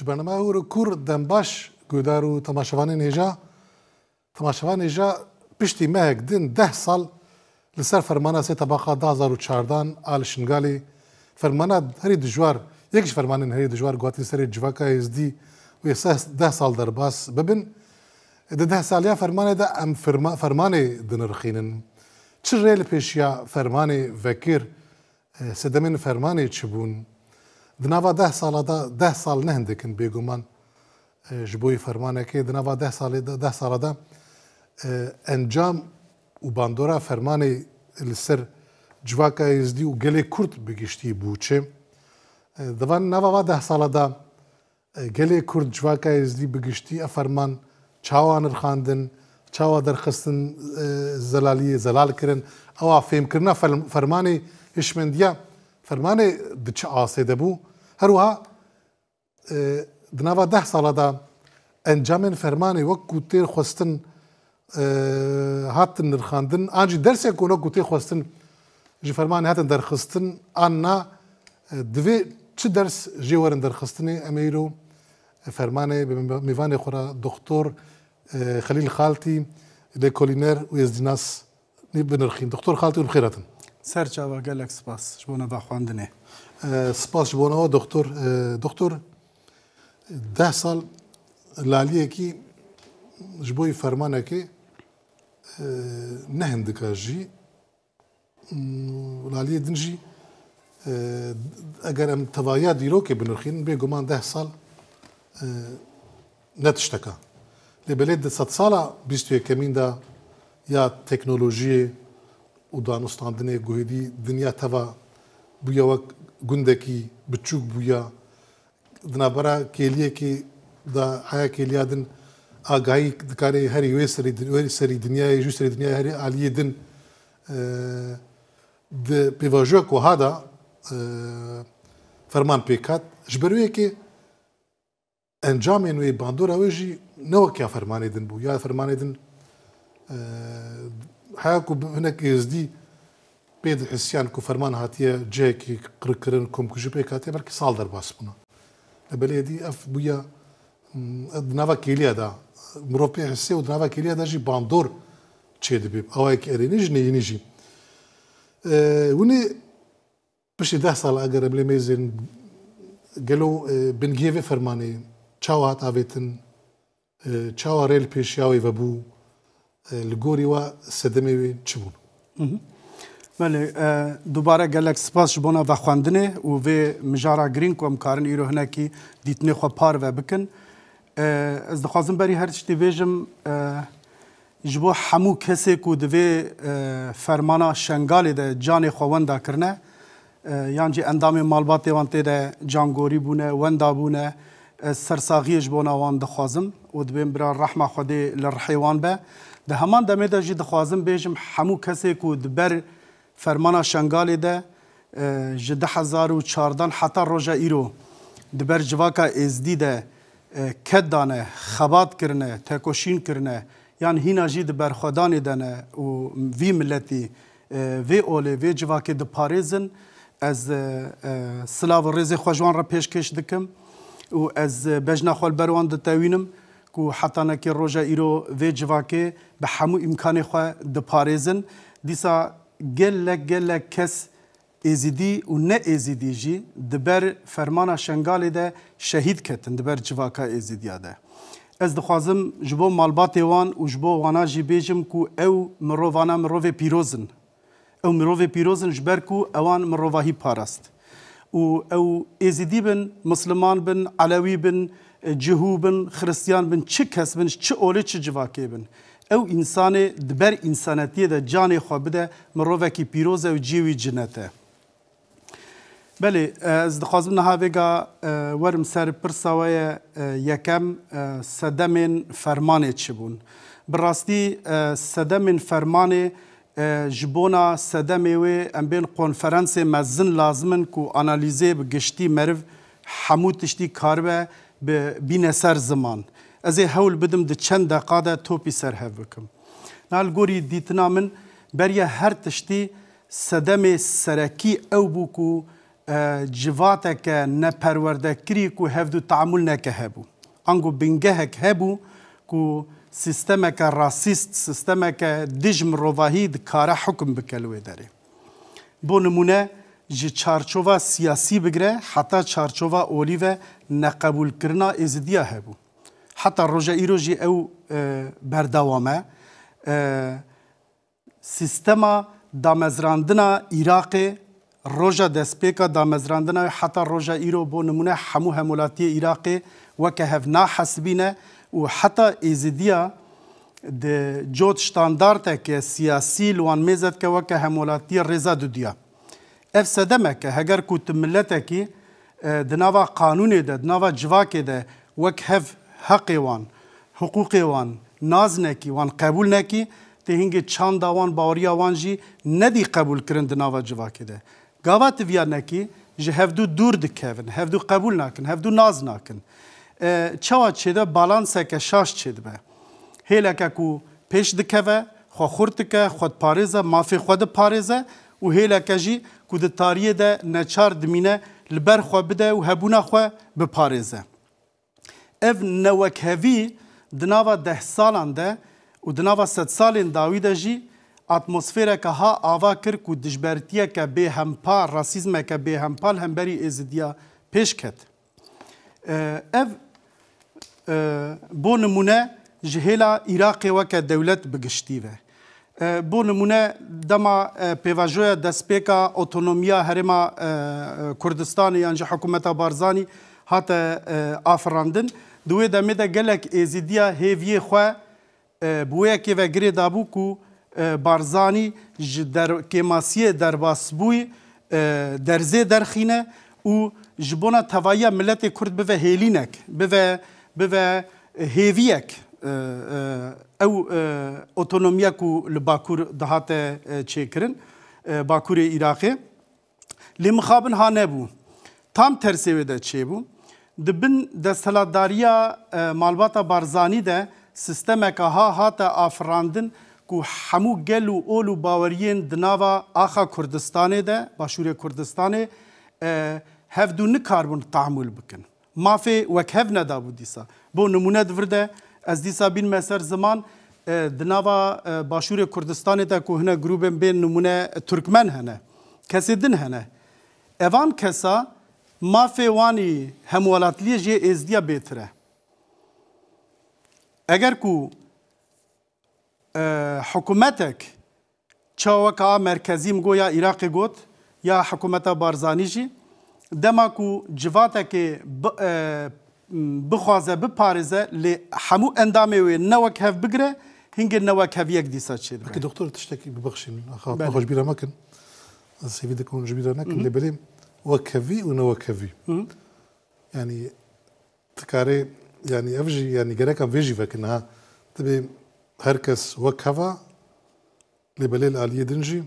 ji bername hûro kur dembaş gudar û temaşevanê nêja temaşevan nêja piştî mehek din deh sal li ser fermana sê tebaxa dazar û çardan a li şingalê fermana herî dijwar yek ji fermanên herî dijwar guhatî serê civaka êzdî وê deh sal derbas bibin e di deh saliya fermanê de em fermanê dinirxînin çi rê li pêşiya fermanê vekir e sedemên fermanê çi bûn د ناوا 10 ساله دا 10 سال نه هندکن بیګومان ji bo fermanê د nava 10 salê de 10 sala de encam û bandora fermanê li ser civaka êzdî û gelê Kurd bigiştî bûçê. Divan nava deh sala da gelê Kurd civaka êzdî bigiştî e, e, e, e ferman çawa nirxandin, çawa derxistin zelaliyê zelal kirin, ewa fêmkirina fermanê hişmendiya fermanê diçi asê debû, هەروها بناوا ده ساڵەدا ئەنجامێن فەرمانی وەکو تێر خوستن هاتن نرخاندن ئاجی دەرسێک کۆنەک و تێ خوستن ji ferman hatin derxistin anna divê çi ders jê werin derxistinê em îro fermanê mêvanê xwe ra doktor Xelîl Xaltî lê kolîner û Êzdînas nî binirxîn. Doktor Xaltî û bixêr hetin. Serçava gelek spas ji bona vexwendinê. Spas ji bona we doktor doktor deh sal laliyekî ji bo fermanekê nehin dike jî laliyê din jî eger em tevaya dîrokê binirxînin bê guman deh sal ne tişteka. Lê belê di sed sala bîst û yekemîn da ya teknolojiyê û danûstandinê guhêdî dinya teva bûye wek gundekî biçûk bûye dinabera kêliyekî da heya kêliya din agahî dikarê herî wê serî wê serî dinyayê jû serî dinyayê herî aliyê din di pêvajoya koha da ferman pêkat ji ber wê yekê encamên wê bandora wê jî ne wekiya fermanê din bû ya fermanê din حاكو هناك يزدي بيد عسيان كو فرمان هاتيه جاكي قركرن كوم كجبي كاتي بركي صالدر باس بنا لبليدي اف بويا دنافا كيليا دا مروف بي حسي ودنافا كيليا دا جي باندور تشي دبيب او هيك اريني جني ينجي أه وني باش ده سال اگر بلي ميزن قالوا بنجيفي فرماني تشاو هات افيتن تشاو ريل بيشياوي وبو لگۆری وە سەدەمێ چبوون. دووبارە gelek spas ji bona vexwendinê û vê mijara girîn ku em karin îro hinekî dîtinê xwe par ve bikin. Ez dixwazim berî her tiştî bêjim ji bo hemû kesê ku divê fermana şengalê de canê xwe wenda kirine, yan cî endamê malbatê wan tê de cangorî bûne, wenda bûne, sersaxiye ji bona wan dixwazim û dibên bira rehma Xwedê li rihêwan be, ده همان دمه ده جی دخوازم بیجم همو کسی که دبر فرمانا شنگالی ده جی ده هزار و چاردان حتا روژا ایرو دبر جواکا ازدی ده کد دانه خبات کرنه تکوشین کرنه یان هینا جی دبر خودانی دنه و وی ملتی وی اولی وی جواکی ده پاریزن از سلاو ریز خوشوان را پیش کش دکم و از بجنا خوال بروان ده تاوینم کو حتی نکه روژا ایرو و جواکه به همو امکان خواه دپارزن دیسا گل گل کس ازیدی و نه ازیدی جی دبر فرمانا شنگالی ده شهید کتن دبر جواکا ازیدیا ده از دخوازم جبو مالبات وان و جبو وانا جی بیجم کو او مروانا مروه پیروزن او مروه پیروزن جبر کو اوان مروهی پارست و او ازیدی بن مسلمان بن علوی بن جهو بن خریستیان بن چه کس بن چه اولی چه جواکی بن او انسان دبر انسانیتی ده جان خو بده مروکی پیروز او جیوی جنته بله از دخوازم نه هاویگا ورم سر پرساوی یکم صدمن فرمانه چه بون براستی صدمن فرمانه جبونا صدمه و ام بین کنفرانس مزن لازمن کو انالیزه بگشتی مرو حمو تشتی کاربه بینه سر زمان ez ê hewl bidim di çend deqa de topî serhev bikim. Nal gorî dîtina min beriya her tiştî sedemê serekî ew bû ku civateke neperwerdekirî ku hevdû taamul neke hebû. Ango bingehek hebû ku sistemeke rasîst sistemeke dij mirovahî dikare hukm bike li wê derê. Bo nimûne جی چارچوبا سیاسی بگره حتی چارچوبا اولی و نقبول کرنا ازدیا هبو حتی روژا ایرو جی او بردوامه سیستما دامزراندنا عراق روژا دسپیکا دامزراندنا حتی روژا ایرو بو نمونه همو همولاتی عراق وکه هفنا حسبینه و حتی ازدیا د جوت شتاندارته که سیاسی لوان میزد که وکه همولاتی رضا دودیا دو اف سدمک هگر کو ملتکی دناوا قانون ده دناوا جواکه ده وک هف حق وان حقوق وان ناز نکی وان قبول نکی ته هنګ چاند وان باوریا وان جی ندی قبول کرن دناوا جواکه ده گاوات ویا نکی جه هفدو دور دکوین هفدو قبول نکن هفدو ناز نکن چوا چیده بالانس که شاش چید به هیله که کو پیش دکوه خو خورد که خود پارزه مافی خود پارزه و هیله که جی ku di tariyê de neçar dimîne li ber xwe bide û hebûna xwe biparêze. Ev newekhevî di nava deh salan de û di nava sed salên dawî de jî atmosfereke ha ava kir ku dijbertiyeke bêhempa rasîzmeke bêhempa li hemberî êzidiya pêş ket. Ev e, bo nimûne ji hêla Iraqê weke dewlet bigiştî ve. بۆ نمونە دەما پێواژۆیە دەستپێکە ئۆتۆنۆمیا هەرێما کوردستانی یانجی حکوومەتە بارزانانی هاتە ئافراندن دوێ دەمێدە gelek êzidiya hêviyê xwe bûyekê ve girê dabû ku Barzanî ji kêmasiyê derbasbûyî derzê derxîne û ji bona tevayiya milletê Kurd bive hêlînek bive bive hêviyek او اتونومیا کو لباکور دهات چیکرن باکور عراقی لی مخابن ها نبو تام ترسی ویده چی بو دبن دستلاداریا مالباتا بارزانی ده سیستمک ها هات آفراندن کو همو گل و اول و باوریین دناوا آخا کردستانه ده باشور کردستانه هفدو نکاربون تعامل بکن مافی وک هف ندا بو دیسا بو نمونه دورده از دیسا بین مسر زمان دناوا باشور کردستان تا که هنه گروبن به نمونه ترکمن هنه کسی دن هنه اوان کسا مافی وانی همولاتلی جه ازدیا بیتره اگر کو حکومتک چاوکا مرکزی مگویا عراق گوت یا حکومت بارزانی جی دما کو جواتا که بخوازه بپارزه لی همو اندامه و نوک هف بگره هنگ نوک هف یک دیسا چه چیر اکی دکتر تشتکی ببخشیم خاطر خوش بیره مکن از سیفی دکون جبیره نکن لی بلیم وک هفی هفی و نوک یعنی تکاره لبلیم وكفي ونوكفي يعني تكاري يعني افجي يعني جراكا فيجي فكنها تبي هركس وكفا لي بليل الي دنجي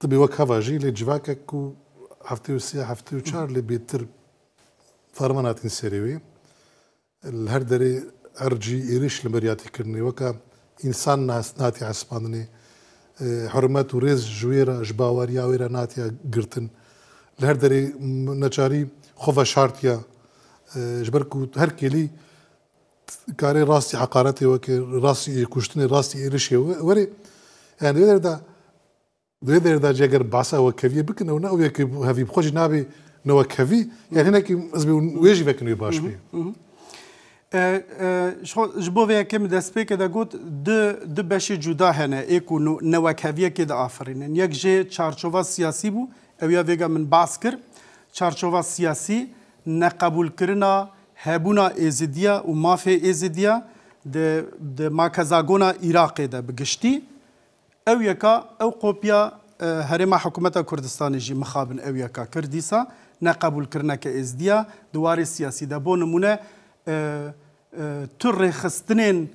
تبي وكفا جي لي جفاكك و حفتي هفته و چار لی بیتر فرمانات این سریوی هەر دەرێ ئەرجی ئێریش لە بەریاتیکردنی وەکە ئینسان ناتی عسپاندنی حرمەت و ڕێز ژێرە ژ باوەری یاوێرە ناتیا گرتن لە هەر دەرێ نەچاری خۆڤە شارتە ژبەر و هەرکێلی کارێ ڕاستی حقارەتی وەکە ڕاستی کوشتنی ڕاستی ئێریشێ وەرێ یانێردا دوێ دەردا جێگەر باسەوە کەویە بکنەوە نەوەیە هەوی خۆش نابێ نەوە کەوی یان هەنێکی ئەزبێ وێژی بکننی باش بێ. E, e, ji bo vê yekê min destpêkê de got di di beşê cuda hene êk û newekeviyekê de afirînin. Yek jê çarçova siyasî bû ew ya vêga min bas kir çarçova siyasî neqebûlkirina hebûna êzidiya û mafê êzidiya di di makezagona Iraqê de bigiştî ew yeka ew kopya e, herêma hikûmeta Kurdistanê jî mixabin ew yeka kir dîsa neqebûlkirineke êzidiya di warê siyasî de bo nimûne tu rêxistinên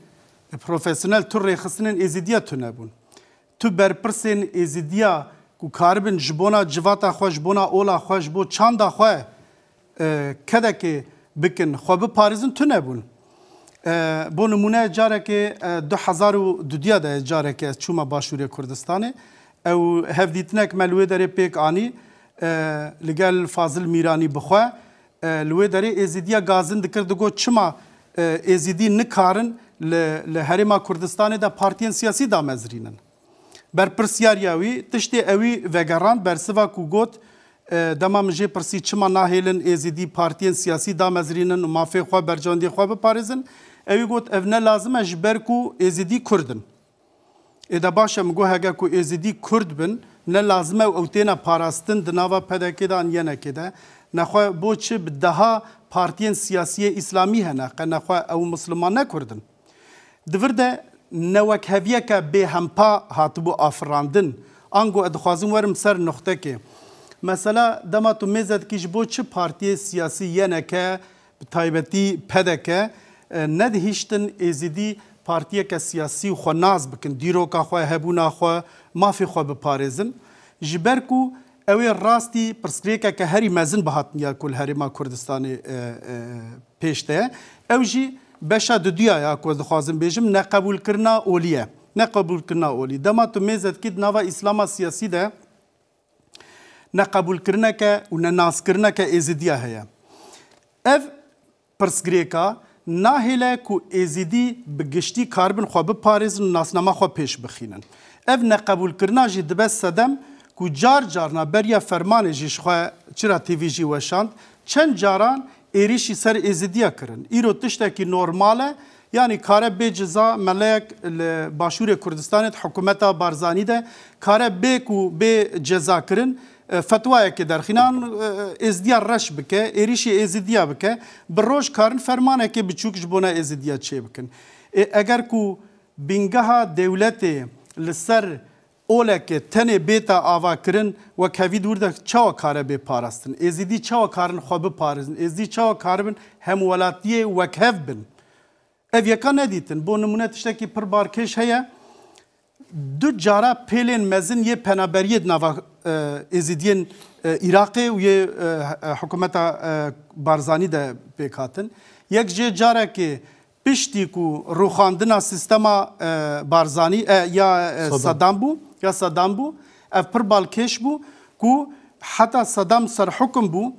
profesyonel tu rêxistinên êzidiya tu nebûn. Tu berpirsên êzidiya ku karibin ji bona civata xwe ji bona ola xwe ji bo çanda xwe kedekê bikin xwe biparêzin tu nebûn. Bo nimune carekê 2002 de carekê ez çûma Başûrê Kurdistanê, ew hevdîtinek me li wê derê pêk anî li gel Fazil Mîranî bixwe, li wê derê êzidiya gazin dikir digot çima ازیدی نکارن له هریما کوردستان د پارتین سیاسي د مزرینن بر پرسیاریاوی تشتی اوی وگران بر سوا کو گوت دمام جه پرسی چما ناهیلن ازیدی پارتین سیاسی دا مزرینن و مافی خواه برجاندی خواه بپارزن اوی گوت اونه لازم اجبر کو ازیدی کردن ادا باشه مگو هگه کو ازیدی کرد بن نه لازمه او تینا پاراستن دناوا پدکی دا ان ینکی ده نخوا بو چه بدها پارتیان سیاسی اسلامی هنه که نخوا او مسلمان نکردن دورده نوک هویه که به همپا هاتبو آفراندن آنگو ادخوازم ورم سر نقطه که مثلا دما تو میزد کیش بو چه پارتی سیاسی ینه که تایبتی پده که ندهیشتن ازیدی پارتیه که سیاسی خو ناز بکن دیرو که خو هبونا خو مافی خو بپارزن جبر کو ew ê rastî pirsgirêka ke herî mezin bihatinya kul herêma Kurdistanê e, e, pêş te ew jî beşa di duya ya ku dixwazim bêjim neqebûlkirina olî ye neqebûlkirina olî dema tu mêzedkî di nava îslama siyasî de neqebûlkirineke û nenazkirineke êzidiya heye ev pirsgirêka nahêle ku êzidî bi giştî karbin xwe biparêzin û nasnama xwe pêş bixînin ev neqebûlkirina jî dibe sedem کو جار جارنا بریا فرمان جیش خواه چرا تیوی جی وشاند چند جاران ایریشی سر ازدیا کرن ایرو تشتکی نورماله یعنی کاره به جزا ملیک باشور کردستانت حکومتا بارزانی ده کاره به کو به جزا کرن فتوایە کە دەرخینان ئێزدیا ڕەش بکە ئێریشی ئێزیدیا بکە بڕۆژ کارن فەرمانێکی بچووکش بۆنە ئێزیدیا چێ بکەن ئەگەر کو بینگەها دەولەتێ لەسەر oleke tenê bêta avakirin wek hevî dûr de çawa kare bê parastin. Êzîdî çawa karin xwe biparêzin. Êzîdî çawa karibin hem welatiyê wek hev bin. Ev yeka nedîtin. Bo nimune tiştekî pir barkêş heye. Du cara pêlên mezin yê penaberiyê nava e, êzîdiyên e, Iraqê û yê e, hikûmeta Barzanî de pêk hatin. Yek jê carekê piştî ku ruxandina sistema e, Barzanî e, ya e, Sadam bû ya Sadam bû ev pir balkêş bû ku heta Sadam serhukum bû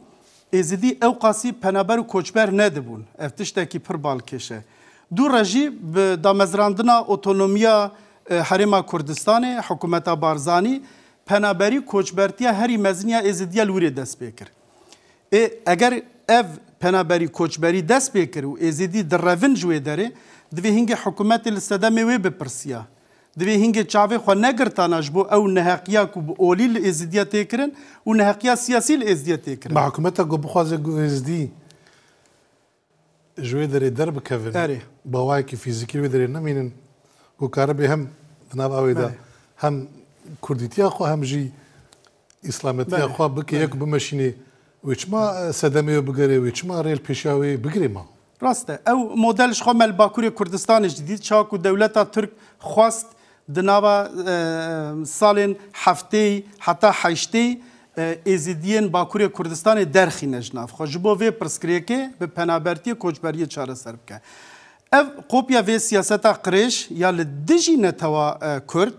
êzidî ew qasî penaber û koçber nedibûn ev tiştekî pir balkêş e. Du rejî bi damezrandina otonomiya Herêma Kurdistanê hukumeta Barzanî penaberî koçbertiya herî meziniya êzidiya lûrê dest pê kir. E eger ev پنابری کوچبری دست بکر و ازیدی در روین جوی داره دوی هنگی حکومت لسدم وی بپرسیا دوی هنگی چاوی خو نگرتاناش بو او نهقیا کو بو اولی لازیدیا تکرن و نهقیا سیاسی لازیدیا تکرن با حکومت گو بخواز گو ازدی جوی داره در بکوین اره با وای کی فیزیکی وی داره نمینن گو کار به هم دناب آویدا هم کردیتیا خو هم جی اسلامتیا خو بکی یک بمشینی وچما سدمی بگری وچما ریل پیشاوی بگری ما راسته او مدلش خو مل باکوری کردستان جدید چاکو دولت ترک خواست دناوا سالن هفته حتی هشته ازیدین باکوری کردستان درخی نجناف خو جبو وی پرسکریه که به پنابرتی کوچبری چاره سر بکه او قوپیا وی سیاستا قریش یا لدجی نتوا کرد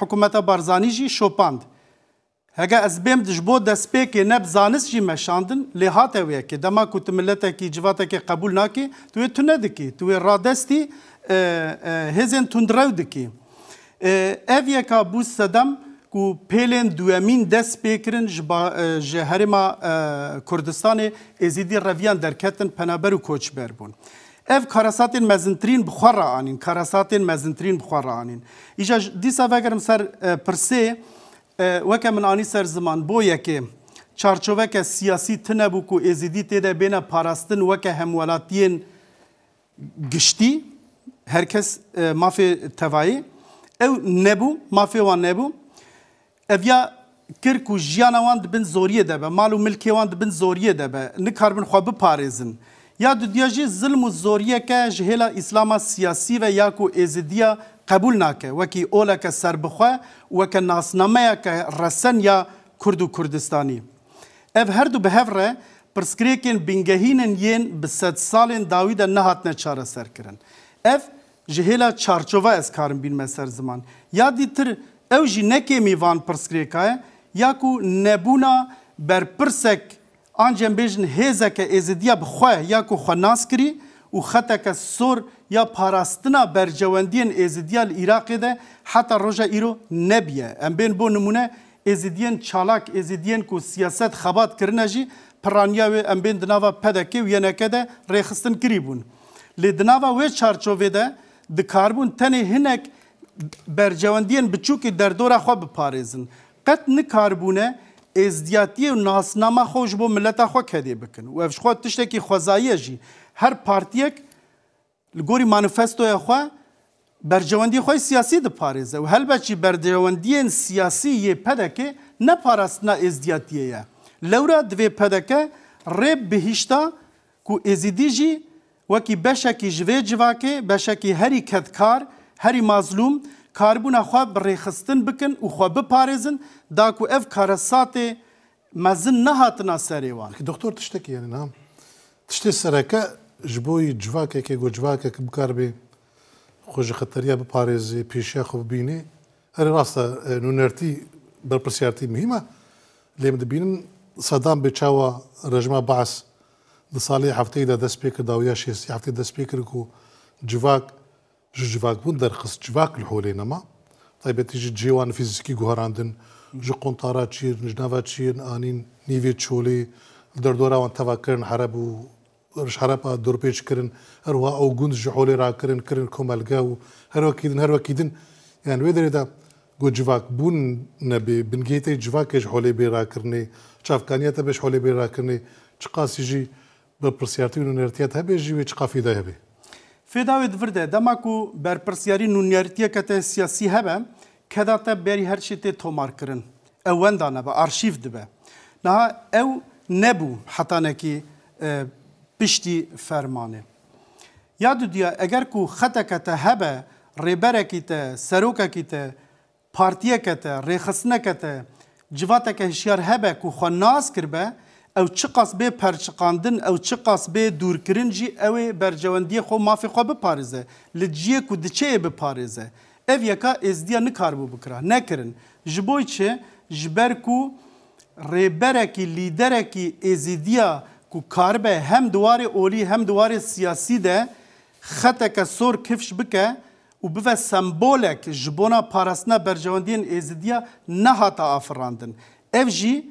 حکومت بارزانی جی شوپاند هەگە ez bêm dij bo destpêkê neb zanist jî meşandin lê hatewiyekê dema ku tu milletekî civatekê qebul nakî tu wê tu nedikî tu wê radestî e, e, hêzên tundrew dikî. E, ev yeka bû sedem ku pêlên duyemîn dest pêkirin ji herêma Kurdistanê êzîdî reviyan derketin penaber û koçber bûn. Ev karasatên mezintirîn bixwara anîn, karasatên mezintirîn bixwara anîn. Îja dîsa vegerim ser pirsê, وکه من آنی سر زمان بو یکی چارچوبک سیاسی تنبو کو ازیدی تیده بین پاراستن وکه همولاتین گشتی herkes e, mafê tevayî ew nebû mafê wan nebû ev ya kir ku jiyana wan dibin zoriyê debe mal û milkê wan dibin zoriyê debe nikarbin xwe biparêzin ya du diya jî zilm û zoriyeke ji hêla îslama siyasî ve ya ku êzidiya قبول ناکه وکی اولا که سربخواه وکه ناسنامه که رسن یا کرد و کردستانی اف هر دو به هفره پرسکریکن بینگهینن یین به صد سالین داوید نهات نه چاره سر کرن اف جهلا چارچوبا از کارم بین مسر زمان یا دیتر او جی نکی میوان پرسکریکای یا کو نبونا بر پرسک آنجم بیجن هیزه که ازدیا بخواه یا کو خناس کری و خطه که سور یا پاراستنا برجوندین ازدیال عراق ده حتی روژا ایرو نبیه ام بین بو نمونه ازدیان چالاک ازدیان کو سیاست خبات کرنه جی پرانیا و ام بین دناوا پدکی و ینکه ده ریخستن کری بون لی دناوا و چارچوه ده دکاربون تنه هنک برجوندین بچوکی در دورا خواه بپارزن قط نکاربونه ازدیاتی و ناسنامه خوش بو ملتا خواه کده بکن و افش خواه تشتکی خوزایه جی هر پارتیک لگوری مانیفستویا خوا برجواندی خوای سیاسی د پاریزه و هلبچی برجواندین سیاسی یه پدکه نه پاراستنا ازدیاتیه یا لورا دوی پدکه رب بهشتا کو ازیدی جی وکی بشکی جوی جواکه بشکی هری کدکار هری مظلوم کاربونا خوا بریخستن بکن و خوا بپارزن دا کو اف کارسات مزن نهاتنا سریوان دکتور تشتکی یعنی نام تشتی سرکه ji bo yî civakeke got civakek bikar bê xwe ji xeteriya biparêzê pêşiya xwe bibînê herê rast e nûnertî berpirsiyartî muhîm e lê min dibînin Sedam bi çawa rejma Baas di salê hefteyê de destpê kir dawiya şêsî heftê destpê kir ku civak ji civakbûn derxist civak li holê nema taybetî ji cêwan fîzîskî guherandin ji qontara çîr, ji nava çîr, anîn nîvê çolê, derdora wan teva kirin hereb û شرابا دوربيج كرن هروا او جونز جحولي را كرن كرن كومال جاو هروا كيدن هروا كيدن يعني ويدر دا جو جواك بون نبي بنجيتي جواك جحولي بيرا كرني شاف كانيتا بيش حولي بيرا كرني چقاس يجي برپرسيارتي نونيرتيات هبي جي ويچقافي دا هبي في داويد فرده دماكو برپرسياري نونيرتيا كتا سياسي هبه كدا تا بيري هرشي تي تومار كرن اوان دانا با ارشيف دبه نها او نبو حتى نكي پشتی فرمانه یاد دیا اگر کو خطکه ته هبه ریبرکی ته سروککی ته پارتیکه ته ریخسنکه ته جواتکه هشیار هبه کو خو ناز کربه او چه قصبه پرچقاندن او چه قصبه دورکرین جی او برجواندی خو مافی خو بپارزه لجیه کو دچه بپارزه ev yaka ezdiya nikarbû bikira nekirin ji bo çi ji ber ku rêberekî lîderekî êzidiya ku karbe hem duwarê olî hem duwarê siyasî de xeteke sor kifş bike û bive sembolek ji bona parastina bercewendiyên êzidiya nehata afirandin. Ev jî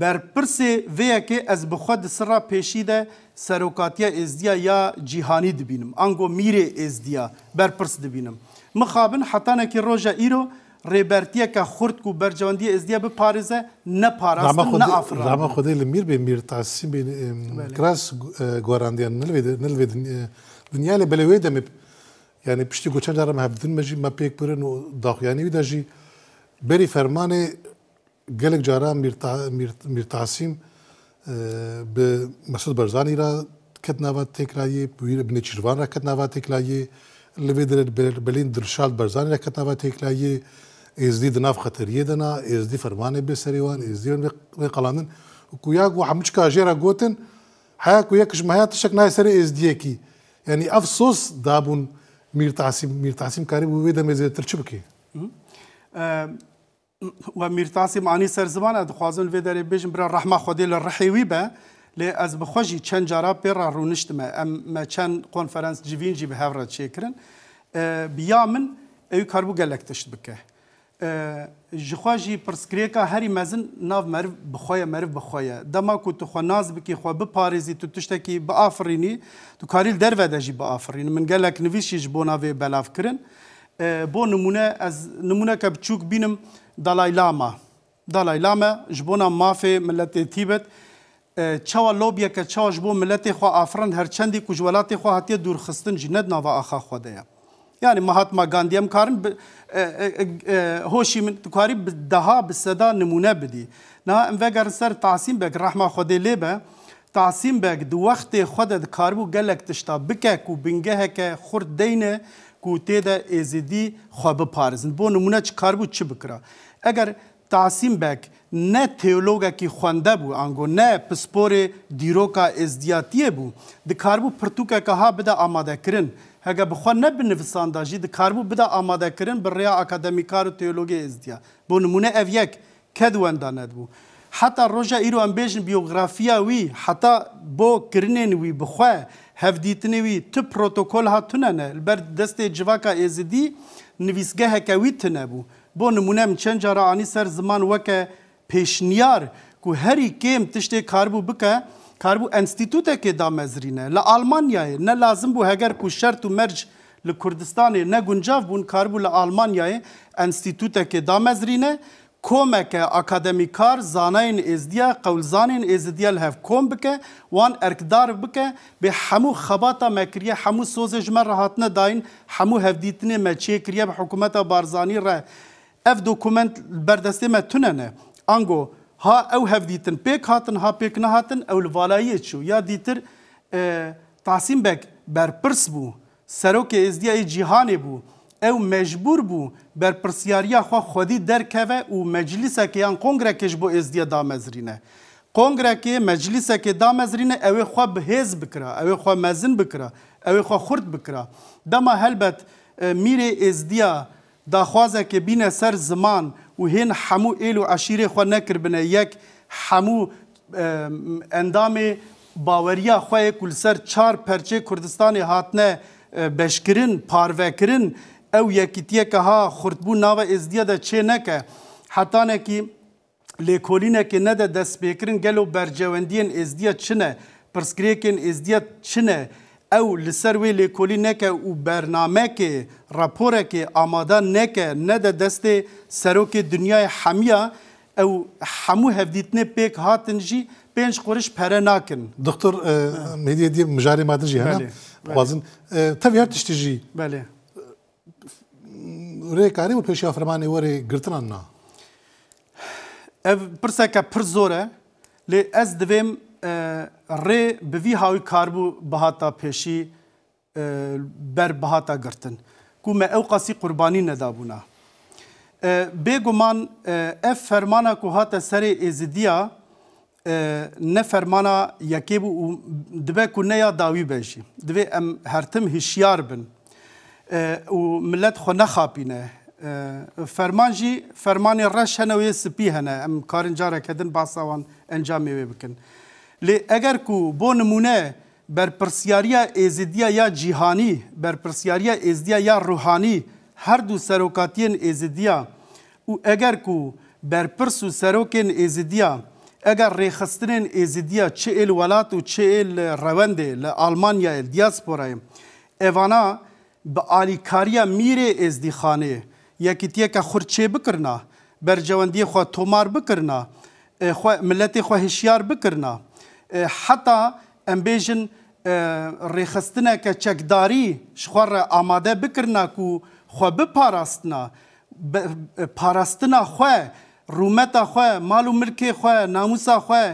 berpirsê vêyekê ez bi xwe di sira pêşî de serokatiya êzidiya ya cîhanî dibînim. Ango mîrê êzidiya berpirs dibînim. Mixabin hetanekî roja îro ریبرتیه خورد کو برجواندی از دیه بپارزه نه پاراست نه افراد زما خدای لمیر به میر تاسیم به کراس گوراندیان نلوید نلوید دنیا له بلوید می یعنی پشتی گوچن دارم هفدن مجی ما پیک برن و داخیانی ویدا جی بری فرمان گلک جارا میر میر تاسیم به مسعود برزانی را کت نوا تکلایی پویر ابن چیروان را کت نوا تکلایی لوید بلین درشال برزانی را کت نوا تکلایی ازدي دناف خطريه دنا ازدي فرمان بسريوان ازدي قلانن كوياك وحمشكا جيرا جوتن حيا كوياكش ما هاتشك ناي سري ازدي كي يعني افسوس دابون مير تعسيم مير تعسيم كاريب ويدا مزي ترچبكي و مير تعسيم اني سر زمان دخوازن ويدا بيجم برا رحمه خدي للرحيوي با لی از بخوشی چند جارا پر را رونشتم ام ما چند کنفرانس جوین جی به هفرد شکرن بیا من ایو کاربو گلک تشت بکه جخوا جی پرسکریکا هری مزن ناو مرو بخوای مرو بخوای دما کو تو خو ناز بکی خو به پاریزی تو تشته کی با آفرینی تو کاریل در ودا جی با آفرین من گلک نویشی جبونا و بلاف کرن بو نمونه از نمونه که بچوک بینم دالای لاما دالای لاما جبونا مافه ملت تیبت چوا لوبیا که چوا جبو ملت خو آفرین هر چندی کو جولات خو هتی دور خستن جند ناوا آخا خو دیا یعنی مهاتما گاندی هم کارن هوشی من کاری دها به صدا نمونه بدی نه ام وگر سر تعصیم بک رحمه خودی لیبه تعصیم بک دو وقت خودت کاربو گلک تشتا بکه کو بنگه که خورد دینه کو تیده ازیدی خواه بپارزن بو نمونه چه کاربو چه بکرا اگر تعصیم بک نه تیولوگا کی خوانده بو انگو نه پسپور دیروکا ازدیاتیه بو دکاربو پرتوکا که ها بده آماده کرن هگه بخوا نه بنویسان دا جی دکاربو بدا آماده کرن بر ریا اکادمیکار و تیولوژی ازدیا بو نمونه اف یک کدوان داند بو حتی روژا ایرو ام بیجن بیوگرافیا وی حتی بو کرنین وی بخوا هف دیتنی وی تو پروتوکول ها تونه البر دست جواکا ازدی نویسگه هکوی تونه بو بو نمونه ام چند جارا آنی سر زمان وکه پیشنیار کو هری کم تشتی کاربو بکه کاربو انستیتوت کې د مزرینه ل آلمانیا نه لازم بو هګر کو شرط او مرج ل کوردستان نه گنجاف بون کاربو ل آلمانیا انستیتوت کې د مزرینه کمک اکادمیکار زانین ازدیا قول زانین ازدیا لهف کم بکه وان ارکدار بکه به همو خباتا مکریه همو سوزج من راحتنه داین همو هفدیتنه مچه کریه به حکومت بارزانی ره اف دوکومنت بردسته متونه انگو ها او هف دیتن پیک هاتن ها پیک نهاتن او لوالایی چو یا دیتر تعصیم بک برپرس بو سروک ازدیای جیهانه بو او مجبور بو بر پرسیاریا خو خودی درکوه او مجلس کې ان کنگره کې بو ازدیا دا مزرینه کنگره کې مجلس کې دا مزرینه او خو به هیز بکرا او خو مزن بکرا او خو خرد بکرا دما هلبت میره ازدیا دا خوازه کې بینه سر زمان و هین همو ایل و عشیره خو نکربنه یک همو اندام باوریا خو کل سر چار پرچه کردستان هاتنه بشکرین پاروکرین او یکیتیه که ها خردبو ناو ازدیه ده چه نکه حتی نکی لیکولینه که نده دست بیکرین گلو برجواندین ازدیه چنه پرسکریکین ازدیه چنه او لسر وی لیکولی نکه او برنامه که راپوره که آماده نکه نه ده دست سروک دنیای حمیه او همو هفدیتنه پیک هاتن جی پنج قرش پره ناکن دکتر مهدی دی مجاری مادن جی هنه وازن تفیار تشتی جی بله ریکاری و پیشی آفرمانی وری گرتنان نا او پرسه که پر زوره لی از دویم رê bi vî hawî karbû bihata pêşî ber bihata girtin ku me ew qasî qurbanî nedabûna bêguman ev fermana ku hate serê êzidiya ne fermana yekê bû û dibe ku neya dawî be jî divê em hertim hişyar bin û millet xwe nexapîne ferman jî fermanê reş hene û yê spî hene em karin carek hedin bahsa wan encamê wê bikin لی اگر کو بو نمونه برپرسیاریا ازدیا یا جیهانی برپرسیاریا ازدیا یا روحانی هر دو سروکاتین ازدیا او اگر کو برپرس و سروکین ازدیا اگر ریخستنین ازدیا چه ایل ولات و چه ایل رونده لآلمانیا دیاسپورای اوانا به آلیکاریا میره ازدیخانه یکی تیه که خورچه بکرنا بر جواندی خواه تومار بکرنا خواه ملت خواه هشیار بکرنا حتی ام بیژن ریخستنه که چکداری شخور آماده بکرنا کو خو بپاراستنا پاراستنا خو رومتا خو مال و ملک خو ناموسا خو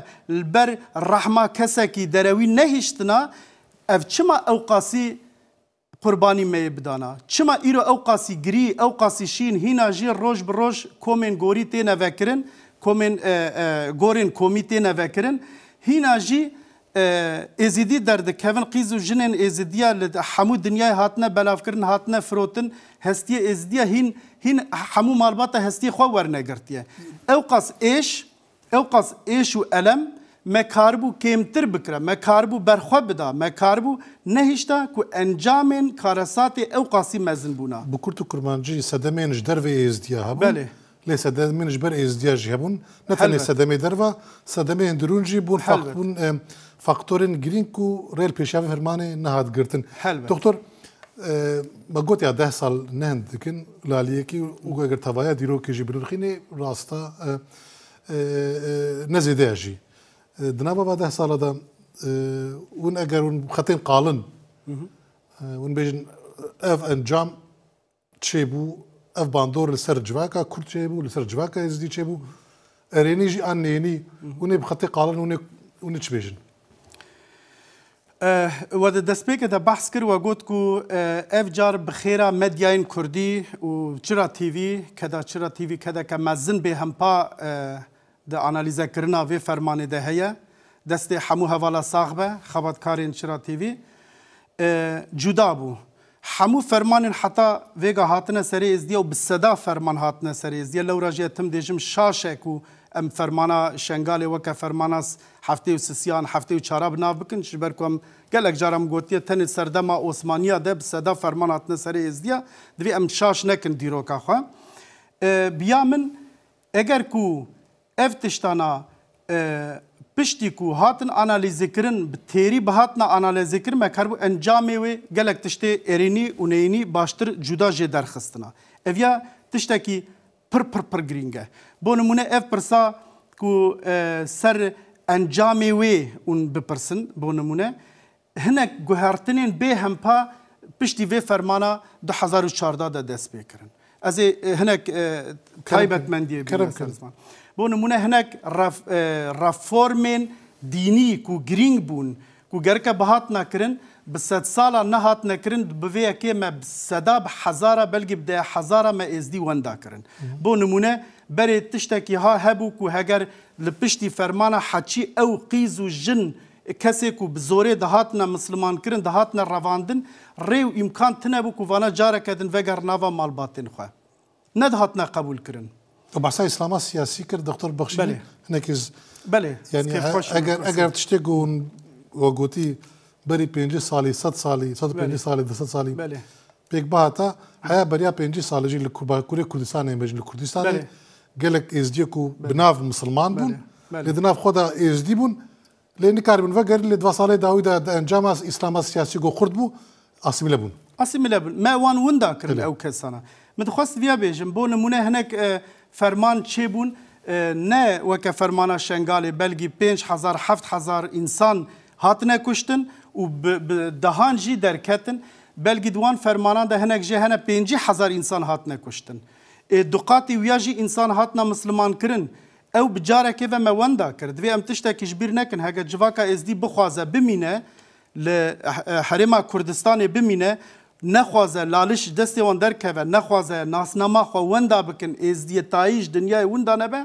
بر رحمه کسکی دروی نهشتنا اف چما اوقاسی قربانی می بدانا چما ایرو اوقاسی گری اوقاسی شین هینا جی روش بروش کومن گوری تینا وکرن کومن گورن کومی تینا وکرن هینا جی ازیدی دردکevin qîz û jinên êzidiya li hemû dinyayê hatine belavkirin hatine firotin hestiye êzidiya hîn hîn hemû malbata hestiyê xwe wernegirtiye. Ew qas êş ew qas êş û elem me karbû kêmtir bikire, me karbû berxwe bida, me karbû nehîşta ku encamên karesatê ew qasî mezin bûna. Bi Kurd û Kurmancî sedemên ji dervê êzdiya hebû. Belê. ليس من جبر إز ديا جيبون نتاني سدامي دربا سدامي اندرونجي بون فاقبون فاقتورين جرينكو ريل بيشافي فرماني نهاد قرتن دكتور ما قلت يا ده سال نهند لكن لاليكي وقاقر تفايا ديرو كي جبر الخيني راستا نزي ديا جي دنابا با ده سال ده ون اگر ون خطين قالن ون بيجن اف انجام چه بو ev bandor li ser civaka Kurd çêbû, li ser civaka Ezdî çêbû. Erênî jî an nênî hûn ê bi xetê qalin hûn hûn çibêjin. و د دەستپێکە دە بەحس کرد وە گوت و ئەفجار بخێرا مەدیاین کوردی و چرا تیوی کەدا چرا تیوی کەدەکە مەزن بێ هەمپا د ئانالیزەکردنا وێ فەرمانێ دە هەیە دەستێ هەموو هەواڵە ساغ بە خەباتکارێن چرا تیوی جودا بوو. هەموو فەرمانن حتا vêga hatine serê êzdiya û bi seda ferman hatine serê êzdiya lew rajiya tim dêjim şaşek û em fermana şengalê weke fermanas heftê û sisiyan heftê û çara bi nav bikin ji ber ku em gelek caram gotiye tenê serdema Osmaniya de bi seda ferman hatine serê êzdiya divê em şaş nekin dîroka xwe. Biya min eger ku ev tiştana piştî ku hatin analize kirin bi têrî bihatna analize kirin me karbû encamê wê gelek tiştê erênî û neyînî baştir cuda jê derxistina. Ev ya tiştekî pir pir pir giring e. Bo nimûne ev pirsa ku ser encamê wê ûn bipirsin bo nimûne hinek guhertinên bê hempa piştî vê fermana 2014 de dest pê kirin. Ez ê hinek taybetmendiyê bi بۆ نمونە هەنێک ڕەفۆرمێن دینی و گرنگ بوون و گەرکە بەهات نەکردن bi sed sala nehat nekirin bi vêyekê me seda bi hezara belgî de hezara me êzdî wenda kirin. Mhm. Bo nimûne berê tiştekî ha hebû ku heger li piştî fermana heçî ew qîz û jin kesê ku bi zorê dihatine misliman kirin dihatine revandin rêw îmkan tune bû ku vana careke din veger nava malbatên xwe. Nedhatine qebûl kirin. بحثا اسلاما سیاسی کرد دکتر بخشی بله نکز بله یعنی اگر اگر تشتی گون و گوتی بری پنجی سالی صد سالی صد پنجی سالی دست سالی بله پیک با هتا هیا بریا پنجی سالی جی لکوبا کوری کردستان هم بجی لکردستان بله گلک ازدی کو بناف مسلمان بون بله لدناف خدا ازدی بون لینی کار بون وگر لدوا سالی داوی دا انجام اسلاما سیاسی گو خورد بو اسیمیل بون اسیمیل بون ما وان وندا کرد او کسانه من خواست ویا بیشم بون منه هنک فرمان چه بون نه وکه فرمانا شنگال بلگی 5000 7000 انسان هاتنه کشتن و دهان جی درکتن بلگی دوان فرمانا ده هنک جه هنه 5000 انسان هاتنه کشتن دقاتی ویا جی انسان هاتنه مسلمان کرن او بجاره که و موندا کرد وی ام تشتا کشبیر نکن هگه جواکا ازدی بخوازه بمینه لحرما کردستان بمینه نخوازه لالش دسته وان درکه نخوازه ناسنما خو وندا بکن از دیتایش دنیای وندا نبه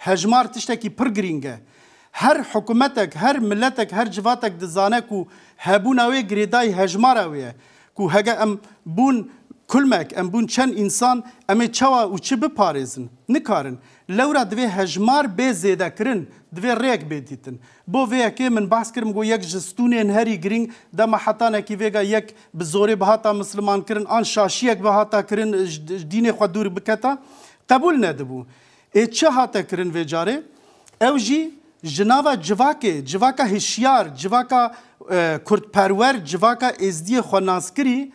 هجمار تشتکی پر گرینگه هر حکومتک هر ملتک هر جواتک دزانه کو هبون اوی گریدای هجمار اویه کو هگه ام بون کلمک ام بون چند انسان ام چوا و چه بپارزن نکارن لورا دوی هجمار به زیده کرن دوێ ڕێک بێتیتن بۆ vێکێ من باس کردم گۆ یەک ji stûnên herî girîng dema hetanekî vêga yek bi zorê bihata misliman kirin an şaşiyek bihata kirin dînê xwe dûr biketa qebul nedibû ê e çi hate kirin vê carê ew jî ji nava civakê civaka hişyar civaka e, kurdperwer civaka êzdiyê xwe naskirî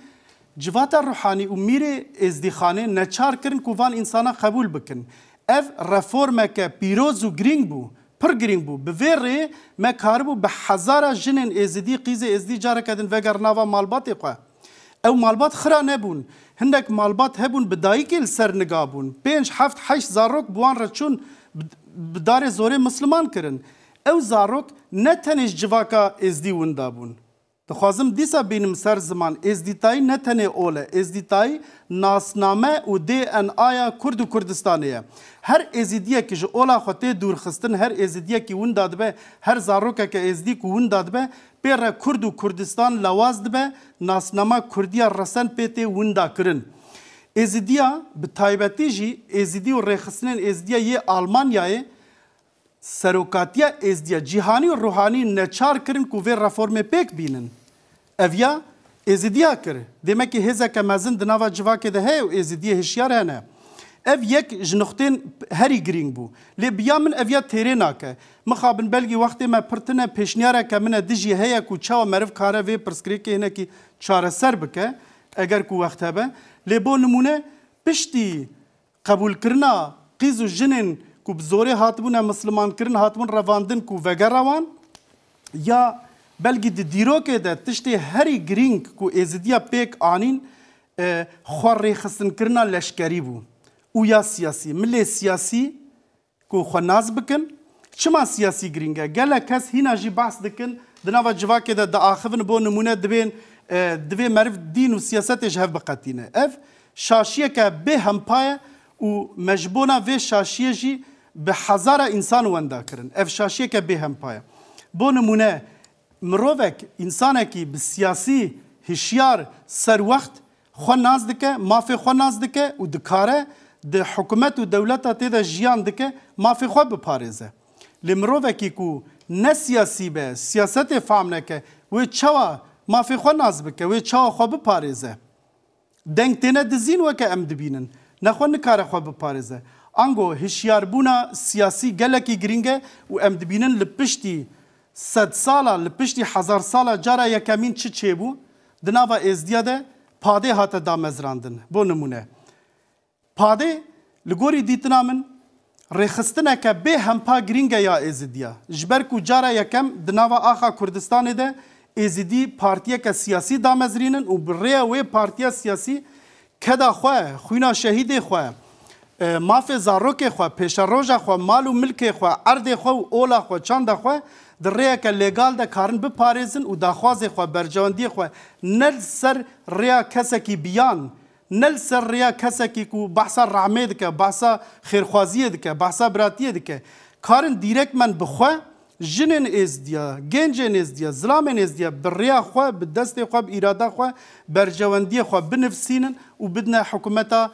civata ruhanî û mîrê êzdîxanê neçar kirin ku van însana qebul bikin ev reformeke pîroz û girîng bû پر گرینگ بو به ویری مکار بو به هزار جنن ازدی قیز ازدی جاره کدن وگر ناوا مالبات خو او مالبات خرا نبون هندک مالبات هبون بدایکل سر نگابون پنج هفت هشت زاروک بوان رچون بدار زوره مسلمان کرن او زاروک نه تنش جواکا ازدی وندابون Dixwazim dîsa bînim ser ziman êzdîtayî ne tenê ol e, êzdîtayî nasname û DNA-ya Kurd û Kurdistanê ye. Her êzîdiyekî ji ola xwe tê dûrxistin, her êzîdiyekî win da dibe, her zarokeke êzdî ku win da dibe, pê re Kurd û Kurdistan lawaz dibe, nasnama Kurdiya resen pê tê win da kirin. Êzidiya bi taybetî jî êzîdî û rêxistinên êzidiya yê Almanyayê serokatiya êzidiya cîhanî û ruhanî neçar kirin ku vê reformê pêk bînin. Evya êzidiya kir. Demek ki hêzeke mezin di nava civakê de heye û êzidiye hişyar hene. Ev yek ji nixtên herî girîng bû. Lê biya min ev ya têrê nake. Mixabin belgî wextê me pirtine pêşniyareke min e dijî heye ku çawa meriv kare vê pirsgirêkê hinekî çareser bike eger ku wext hebe. Lê bo nimûne piştî qebûlkirina qîz û jinên ku bi zorê hatibûne mislimankirin hatibûn revandin ku vegerawan ya بلکې د دیروکې د تشتې هری ګرینګ کو ازدیا پېک انین خورې خصن کرنا لشکري بو او یا سیاسي ملي سیاسي کو خناز بکن چما سیاسي ګرینګا ګل کس هینا جی بحث دکن د نوو جواکې د د اخفن بو نمونه دوین دوی معرف دین او سیاست جهه بقتینه اف شاشیه که به همپای او مجبونا و شاشیه جی به هزار انسان وندا کرن اف شاشیه که به همپای بو نمونه مروک انسان کی بسیاسی هشیار سر وخت خو ناز دکه مافی خو ناز دکه او دکاره د حکومت او دولت ته د ژوند دکه مافی خو به پارزه لمروکی کو نه سیاسی به سیاست فهم نکه و چوا مافی خو ناز بکه و چوا خو به پارزه دنګ تنه د زین وکه ام دبینن نه خو نه کار خو به پارزه انګو هشیار بونا سیاسی گلکی گرینګه او ام دبینن لپشتي صد سالا لپشتی هزار سالا جارا یکمین چی چه بو د ناوا ازدیا ده پاده هاته دا مزراندن بو نمونه پاده لگوری دیتنا من رخصتنه که به همپا گرینگه یا ازدیا جبر کو جارا یکم د ناوا آخا کردستان ده ازدی پارتیه که سیاسی دا مزرینن و بریه وی پارتیه سیاسی کدا خواه خوینا شهید خواه ماف زاروک خواه پیش روژ خواه مال و ملک خواه ارد خواه و اولا خواه چند خواه در ریا که لگال ده کارن بپارزن و داخواز خو برجاندی خو نل سر ریا کسی کی بیان نل سر ریا کسی کی کو بحثا رعمه دکه بحثا خیرخوازی دکه بحثا براتی دکه کارن دیرک من بخواه جنن از دیا گنجن از دیا زلامن از دیا بریا خو به دست خو به اراده خو برجوندی خو بنفسینن و بدنا حکومت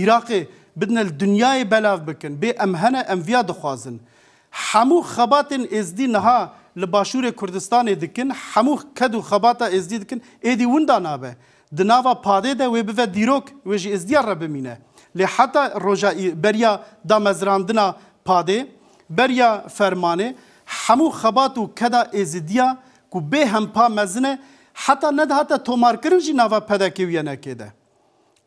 عراقی بدنا الدنیای بلاف بکن به امهنه امویا دخوازن هەموو خەباتن ئێزدی نەها لە باشوورێ کوردستانê dikin hemû ked û xebata êzdî dikin êdî winda nabe di nava padê de wê bive dîrok wê jî êzdiya re bimîne lê heta roja beriya damezrandina padê beriya fermanê hemû xebat û keda êzidiya ku bê hempa mezine heta nedhate tomarkirin jî nava pedekê yenekê de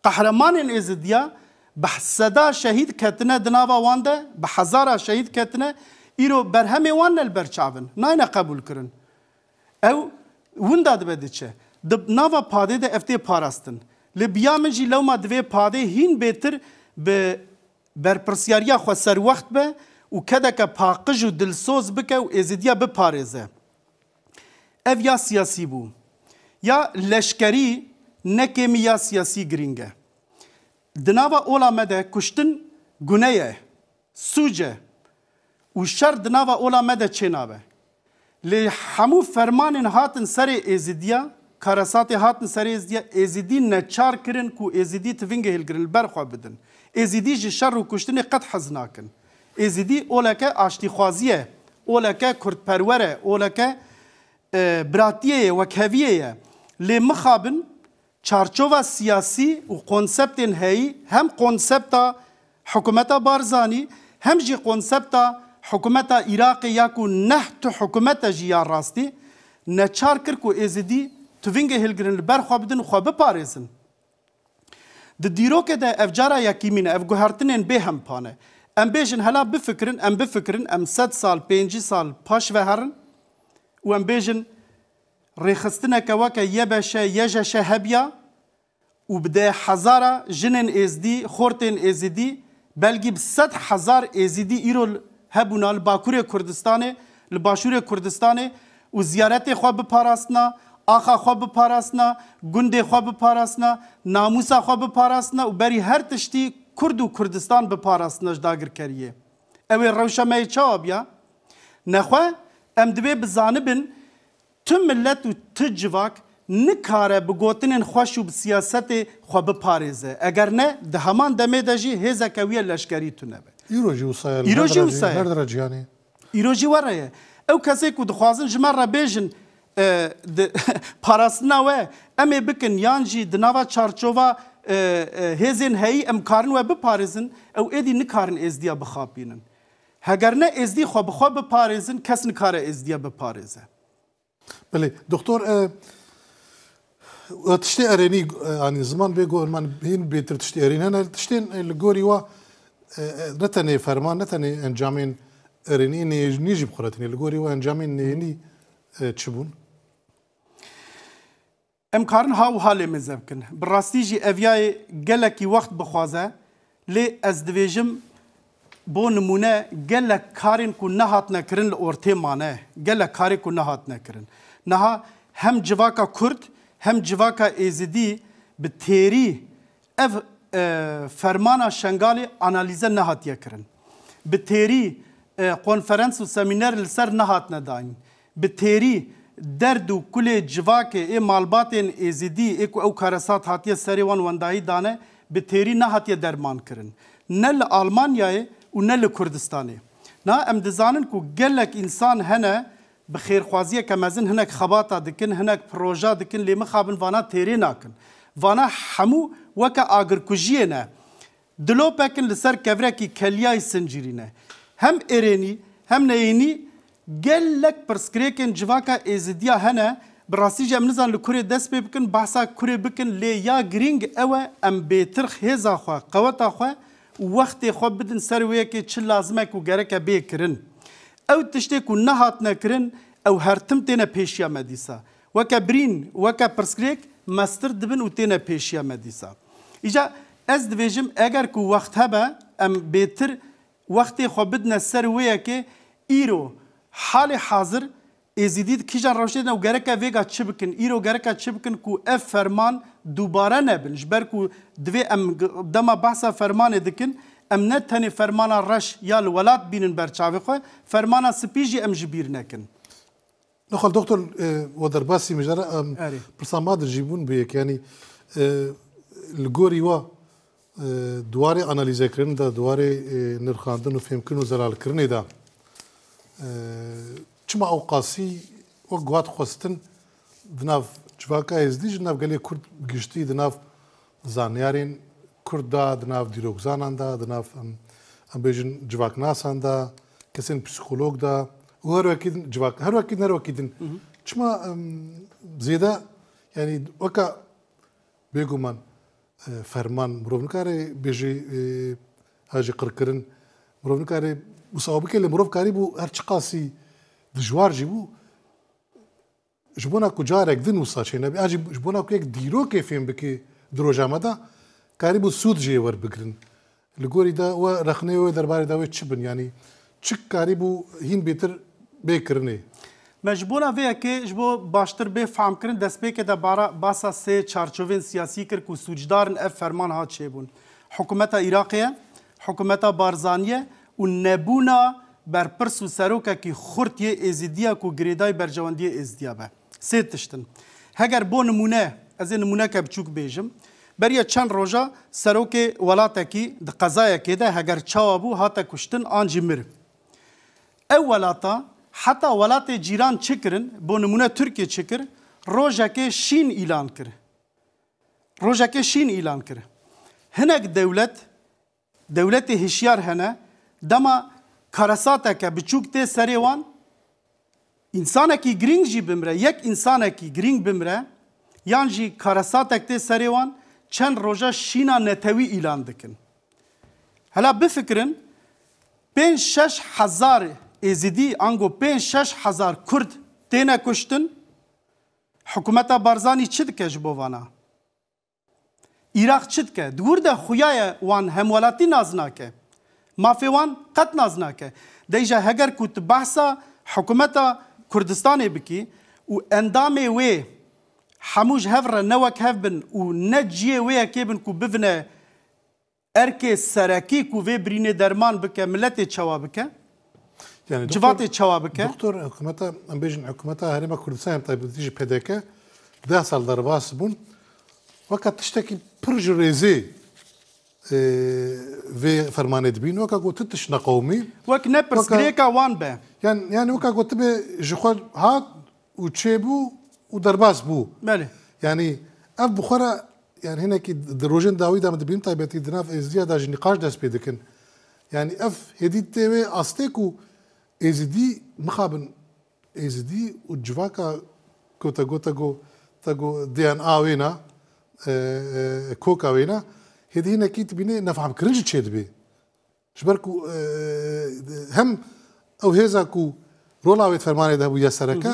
qehremanên êzidiya bi seda şehîd ketine di nava wan de bi hezara şehîd ketine ایرو برهمی وان نل برچاون ناینه قبول کرن او وندا دبدی چه د ناوا پاده د افتی پاراستن لبیا من جی لوما دوی پاده هین بهتر به برپرسیاریا خو سر وخت به او کده که پاقج و دلسوز بکه و ازیدیا بپارزه ev ya siyasi bû ya leşkerî nekemiya siyasî giring e di nava ola me de kuştin gune ye sûc e و شر دناوا اولا مده چنابه لی همو فرمانن هاتن سر ازیدیا کارسات هاتن سر ازیدیا ازیدی نچار کرن کو ازیدی تفنگه هلگرن البرخوا بدن ازیدی جی شر و کشتن قد حزناکن ازیدی اولا که آشتی خوازیه اولا که کرد پروره اولا که براتیه و کویه لی مخابن چارچوبا سیاسی و کنسپتن هایی هم کنسپتا حکومتا بارزانی هم جی کنسپتا حکومت عراق یا کو نه تو حکومت جیا راستی نه چار کر کو ازدی تو وینګ هلګرن بر خو بدن خو به پاریزن د دیرو کې د افجارا یا کیمین اف ګهرتنن به هم پانه ام بیژن هلا بفکرن ام بفکرن ام 100 سال 5 سال پاش وهرن و ام بیژن رخصتنا كواكا يبشا يجشا هبيا وبدا حزارة جنن ازدي خورتن ازدي بلقي بسد حزار ازدي ايرو هبونا لباکور کردستان لباشور کردستان و زیارت خو به پاراستنا آخا خو به پاراستنا گند خو به پاراستنا ناموسا خو به پاراستنا و بری هر تشتی کرد و کردستان به پاراستنا داگر کریه او روشمه چابیا نخواه ام دبی بزانبن تو ملت و تو جواک نکاره بگوتنین خوش و بسیاست خواه بپارزه اگر نه ده همان دمه ده جی هزه کویه لشکری تو نبه ایروژی وسایل ایروژی وسایل هر درجه یعنی ایروژی وره او کسی کو دخوازن جمر را بیژن د پاراستنا و ام بکن یان جی د ناوا چارچووا هزن هی ام کارن و بپارزن او ادی نکارن از دیا بخاپینن هگر نه از دی خو بخو بپارزن کس نکار از دیا بپارزه بله دکتر تشتی ارینی یعنی زمان بگو من هین بهتر تشتی ارینی انا تشتین الگوری و نتنێ فەرمان نتەنێ ئەنجامین ئەرێنی نێژ نیژی بخورەتنی لەگۆری و ئەنجامین نێنی چ بوون؟ ئەم کارن هاو هاالێ مێزە بکن بڕاستیژی ئەڤایە گەلێکی وەخت بخوازە لێ ئەس دەبێژم بۆ نمونە gelek karên ku nehat nekirin li ortêmane gelek karê ku nehat nekirin. Neha hem civaka Kurd hem civaka êzidî bi têrî ev فرمانا شنگالی انالیزه نهاتیه کرن به تیری کنفرانس و سمینر لسر نهات نداین به تیری درد و کل جواک ای مالباتین ایزیدی ای کو او کارسات هاتیه سری وان وندایی دانه به تیری نهاتیه درمان کرن نه ل آلمانیای و نه ل کردستانه نه ام دزانن کو گلک انسان هنه بخیرخوازیه که مزن هنک خباتا دکن هنک پروژه دکن لیمه خابن وانا تیری ناکن وانا همو وەکە ئاگرکوژیەنە دلۆپەکن لەسەر کەvrێکی کەلیای سنجیرینە هەم ئێرێنی هەم نەینی gelek pirsgirêkên civaka êzidiya hene bi rastîce nizan li kurê dest pê bikin behsa kurê bikin lê ya giring ew e em bêtir hêza xwe qeweta xwe wextê xwe bidin ser wêyekê çi lazimek û gereke bê kirin. Ew tiştê ku nehatine kirin ew her tim têne pêşiya me dîsa. Weke birîn weke pirsgirêk mestir dibin û têne pêşiya me dîsa. ایجا از دویجم اگر کو وقت هبه ام بیتر وقتی خو بدنا سر ویه که ایرو حال حاضر ازیدید کیجان روشید نو گرکا ویگا چی بکن ایرو گرکا چی بکن کو اف فرمان دوباره نبن جبر کو دوی ام دما بحثا فرمان دکن ام نه تنی فرمان رش یا الولاد بینن برچاوی خو فرمان سپیجی ام جبیر نکن نخل دكتور ودرباسي مجرى برسامات الجيبون بيك يعني لګوري و دواره انالیزه کړنه دا دواره نرخاندنو فهم کړنو زلال کړنه دا چما اوقاسي او ګوات خوستن دناف چواکا از دیج ناف گلی کرد گشتی دناف زانیارین کرد دا دناف دیروگزانان دا دناف ام بیجن جواک ناسان دا کسین پسیکولوگ دا و هر وکی دن جواک هر وکی دن هر وکی دن چما زیده یعنی وکا بگو من فەرمان مرۆڤ کارێ بێژێ هاژێ قڕکردن مرۆڤ کارێ مساوبکە لە مرۆڤ کاری بوو هەرچ قاسی دژوار جی بوو ji bona ku carek din wisa çênebî a ji bona ku yek dîrokê fêm bike di rojama da karî bû sûd jê werbikirin li gorî da we rexnê wê derbarê da wê çi bin yanî çi karî bû hîn bêtir bêkirinê و ji bona vê yekê ji bo baştir bê famkirin destpêkê de bara basa sê çarçovên siyasî kir ku sûcdarên ev ferman hat çêbûn. Hukumeta Iraqê ye, Hukumeta Barzaniye û nebûna berpirs û serokekî xurt yê êzidiya ku girêdayê bercewendiyê êzidiya be. Sê tiştin. Heger bo nimûne ez ê nimûneke biçûk bêjim. Beriya çend roja serokê welatekî di qezayekê de heger çawa bû hate kuştin an jî mir. Ew welata حتی ولات جیران چه کرن بو نمونه ترکیه چه کر روژاکه شین اعلان کر روژاکه شین اعلان کر هنک دولت دولت هشیار هنه دما کارساتا که بچوک ته سری وان انسان کی گرینگ جی بمره یک انسان کی گرینگ بمره یان جی کارساتا ته سری وان چند روژا شینا نتوی اعلان دکن هلا بفکرن بین شش هزار êzidî ango pênc şeş hezar Kurd têne kuştin, Hikûmeta Barzanî çi dike ji bo vana? Îraq çi dike? Dûr de xuyaye wan hemwelatî naz nake. Mafê wan qet naz nake. Dey je heger ku tu behsa hikûmeta Kurdistanê bikî û endamê wê hemû ji hev re ne wek hev bin û ne ciyê wê yekê bin ku bivine erkê serekî ku vê birînê derman bike, milletê çawa bike, يعني دكتور جفاتي چوا بك دكتور حكومتا ام بيجن حكومتا هريما كردستان طيب تيجي بيدك ده سال درباس بون وقت تشتكي برج ريزي في فرمان دبين وكا قلت تش نقومي وك نبرس غريكا وان با يعني يعني وكا قلت به جخود هات وتشيبو ودرباس بو بله يعني اف بخرا يعني هنا كي دروجين داوي دام دبين طيب تيدنا في ازديا دا جنقاش داس بيدكن يعني اف هديت تي استيكو AZD مخابن AZD u džvaka ko tago tago tago DNA vena e, e, koka vena هذه هنا كي تبيني نفهم كرنج تشاد بي جبركو هم او هذا كو رولا ويت فرماني ده ويا سركا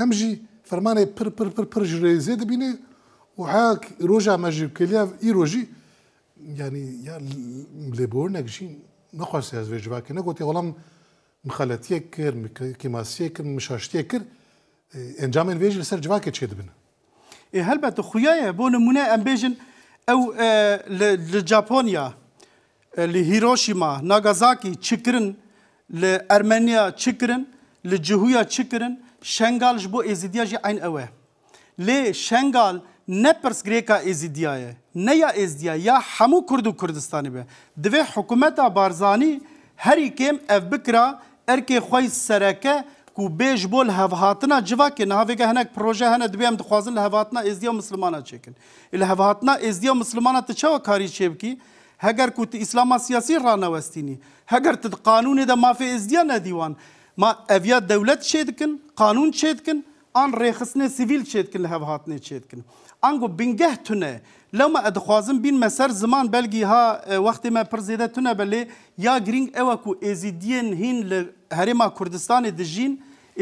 هم جي فرماني بر بر بر بر جري زيد بيني وحاك روجا ما جيب كليا ايروجي يعني يا لبورنك جي نخوس يا زوج باكي نقول والله مخالطیه کرد کیماسیه کرد مشاشتیه کرد انجامên wê ji li ser civakê çêdibin. Helbet xuya ye bo nimûne em bêjin ew li Japonya li Hiroşima, Nagasaki çikirin li Ermeniya çikirin li cihuya çikirin şengal ji bo êzidiya jî ein ew e. Lê şengal ne pirsgirêka êzidiya ye ne ya êzdiya ya hemû Kurd û Kurdistanê be. Divê hikûmeta Barzanî herî kêm ev bikira erkê xwe sereke ku bêj bol hevhatina civakê nihavêke hinek proje hene dibê em dixwazin li hevhatina êzdiya mislimana çêkin. E li hevhatina êzdiya mislimana tu çawa karî çêbikî? Heger ku tu İslama siyasî ranewestînî, heger tu qanûnê de mafê êzdiya nedîwan, ma evya dewlet çê dikin, qanûn çê dikin, an rêxistinê sivîl çê dikin li hevhatinê çê dikin. انگو بینگه تونه لو ما ادخوازم بین مسر زمان بلگی ها وقتی ما پر زیده تونه بلی یا گرینگ اوا کو ازیدین هین لهرما کردستان دجین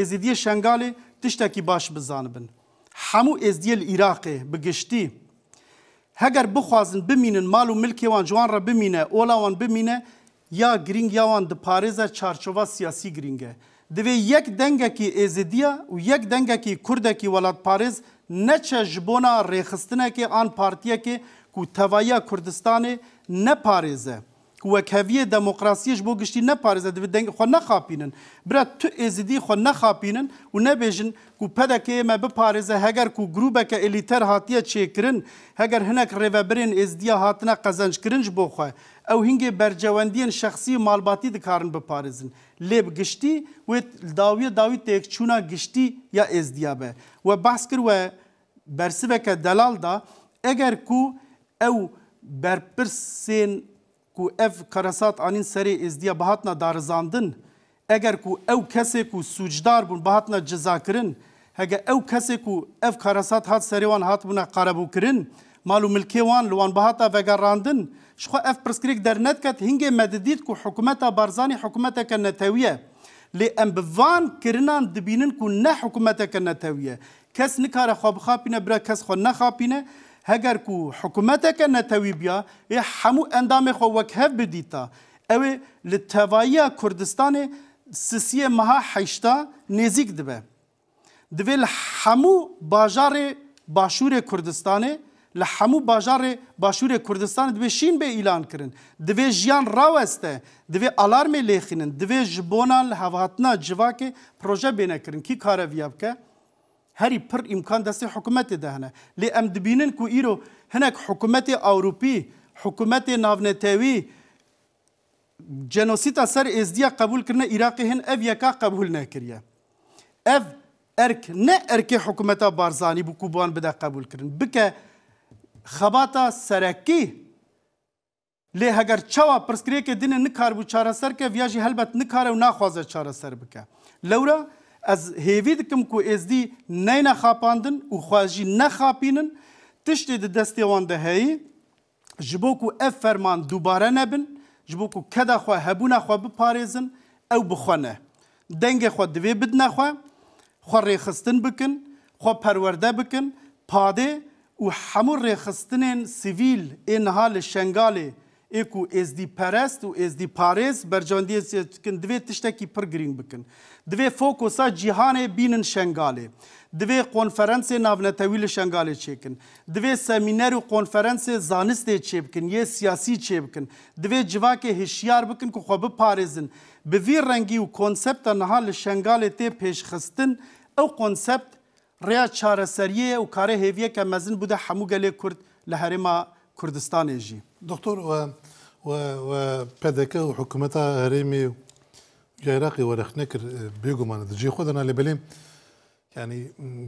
ازیدی شنگالی تشتکی باش بزانبن همو ازدی العراقی بگشتی هەگەر بخوازن بمینن مال و ملکێوان جوان ڕە بمینە ئۆلاوان بمینە یا گرنگیاوان دپارێزە چارچۆوا سیاسی گرنگە. دەوێ یەک دەنگێکی ئێزیدیە و یەک دەنگێکی کوردێکی وڵات پارێز neçe ji bona rêxistinekê an partiyekê ku tevaya Kurdistanê neparêze. Ku wekheviye demokrasiyê ji bo giştî neparêze divê dengê xwe nexapînin. Bira tu êzidî xwe nexapînin û nebêjin ku pedekê me biparêze heger ku grûbeke elîter hatiye çêkirin, heger hinek rêvebirên êzidiya hatine qezençkirin ji bo xwe, ew hingê bercewendiyên şexsî malbatî dikarin biparêzin. Lê giştî wê dawiye dawî têkçûna giştî ya êzdiya be. We behs kir we bersiveke delal da eger ku ew berpirsên ku ev karasat anîn serê êzdiya bihatna darizandin eger ku ew kesê ku sûcdar bûn bihatna cizakirin hege ew kesê ku ev karasat hat serê wan hatbûna qarebûkirin mal û milkê wan li wan bihata vegerandin ji xwe ev pirsgirêk dernetket hingê me didît ku hikûmeta Barzanî hikûmeteke netewî ye lê em bi van kirinan dibînin ku ne hikûmeteke netewî ye کس نکاره خواب خاپینه برا کس خو نخاپینه هەگەر و حکوومەتەکە نەتەوی بیا ێ هەموو ئەندامێ خۆ وەک هەف بدیتە ئەوێ li tevayiya Kurdistanê sisiye meha heşta nêzik dibe. Divê li hemû bajarê başûrê Kurdistanê li hemû bajarê başûrê Kurdistanê divê şîn bê îlan kirin. Divê jiyan rawest e, divê alarmê lêxînin, divê ji bona li hevhatina civakê proje bêne kirin kî kareviya bike? هەری پڕ ئیمکان دەستی حکوومەتی دەهنە لێ ئەم دبینن کو ئیرۆ هەنێک حکوومەتی ئەوروپی حکوومەتی ناونەتەوی جەنۆسیتا سەر ئێزدیە قبولکردنە عراقی هێن ئەف یەکا قبول نەکردە ئەف ئەرک نە ئەرکی حکوومەتە بارزانانی بوو کوبان بدە قبولکردن بکە خەباتە سەرەکی لێ هەگەر چاوا پرسکرێکە دنە نکار بوو چارەسەرکە ڤژی هەلبەت نکارە و ناخوازە چارەسەر بکە لەورە ez hêvî dikim ku êzdî neyne xapandin û xwe jî nexapînin tiştê di destê wan de heyî ji bo ku ev ferman dubare nebin ji bo ku keda xwe hebûna xwe biparêzin ew bixwene dengê xwe divê bidine xwe xwe rêxistin bikin xwe perwerde bikin padê û hemû rêxistinên sivîl ê niha li şengalê ê ku êzdî perest û êzdî parêz bercandiye dikin divê tiştekî pir girîng bikin دوی فوکوسا جیهان بینن شنگاله دوی کنفرانس ناونتویل شنگاله چیکن دوی سمینر و کنفرانس زانست چیبکن یه سیاسی چیبکن دوی جواک هشیار بکن که خوب پارزن به وی رنگی و کنسپت نها لشنگاله تی پیشخستن او کنسپت ریا چارەسەریە و کارە هێویەکە مەزن بوودە هەموو گەلێ کورد لە هەرێما کوردستانێژی دکتۆر پێدەکە و حکوومەتە هەرێمی يا عراقي ورخ نكر بيجو أنا دجي خدنا لبليم يعني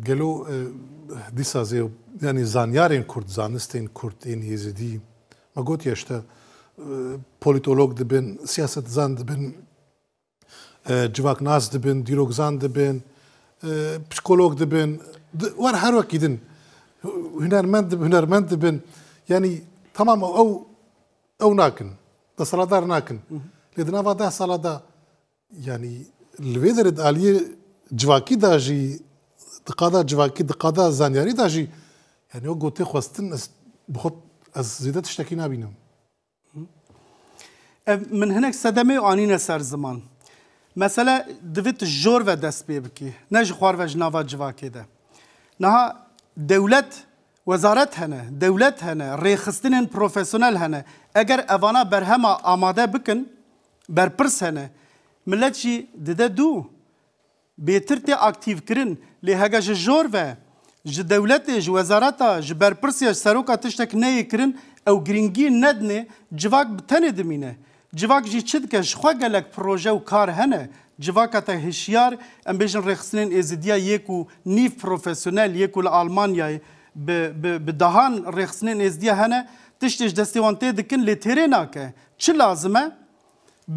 قالوا ديسا زي يعني زانيارين كرد زانستين كرد إن يزيدي ما قلت يشتا پۆلیتۆلۆگ دەبن سیاست زان دەبن جوواک ناز دەبن دیرۆگزان دەبن پسکۆلۆگ دەبن وەر هەروەکی دن هوەرمەند هوەرمەند دەبن ینی تەمام ئەو ئەو ناکن دەسەڵدار ناکن لێ دناوا ده ساڵدا يعني الويدر داليه جواكي داجي دقادا جواكي دقادا زانياري داجي يعني او قوتي خواستن از بخط از زيادة تشتكي نابينم من هناك صدمة وانين سر زمان مثلا دویت جور و دست بی بکی نه جخوار و جناوا جواکی ده نها دولت وزارت هنه دولت هنه ریخستن پروفیسیونل هنه اگر اوانا برهما آماده بکن برپرس هنه ملت جی دده دو بهتر ته اکتیو کرن لی هگه جور و ji dewletê ji wezareta ji berpirsiya ji seroka tiştek neyê kirin ew giringî nedinê civak bi tenê dimîne civak jî çi dike ji xwe gelek proje û kar hene civaka te hişyar em bêjin rêxistinên êzidiya yek û nîv profesyonel yek û li almanyayê bi dahan rêxistinên êzidiya hene tiştê ji destê wan tê dikin lê têrê nake çi lazim e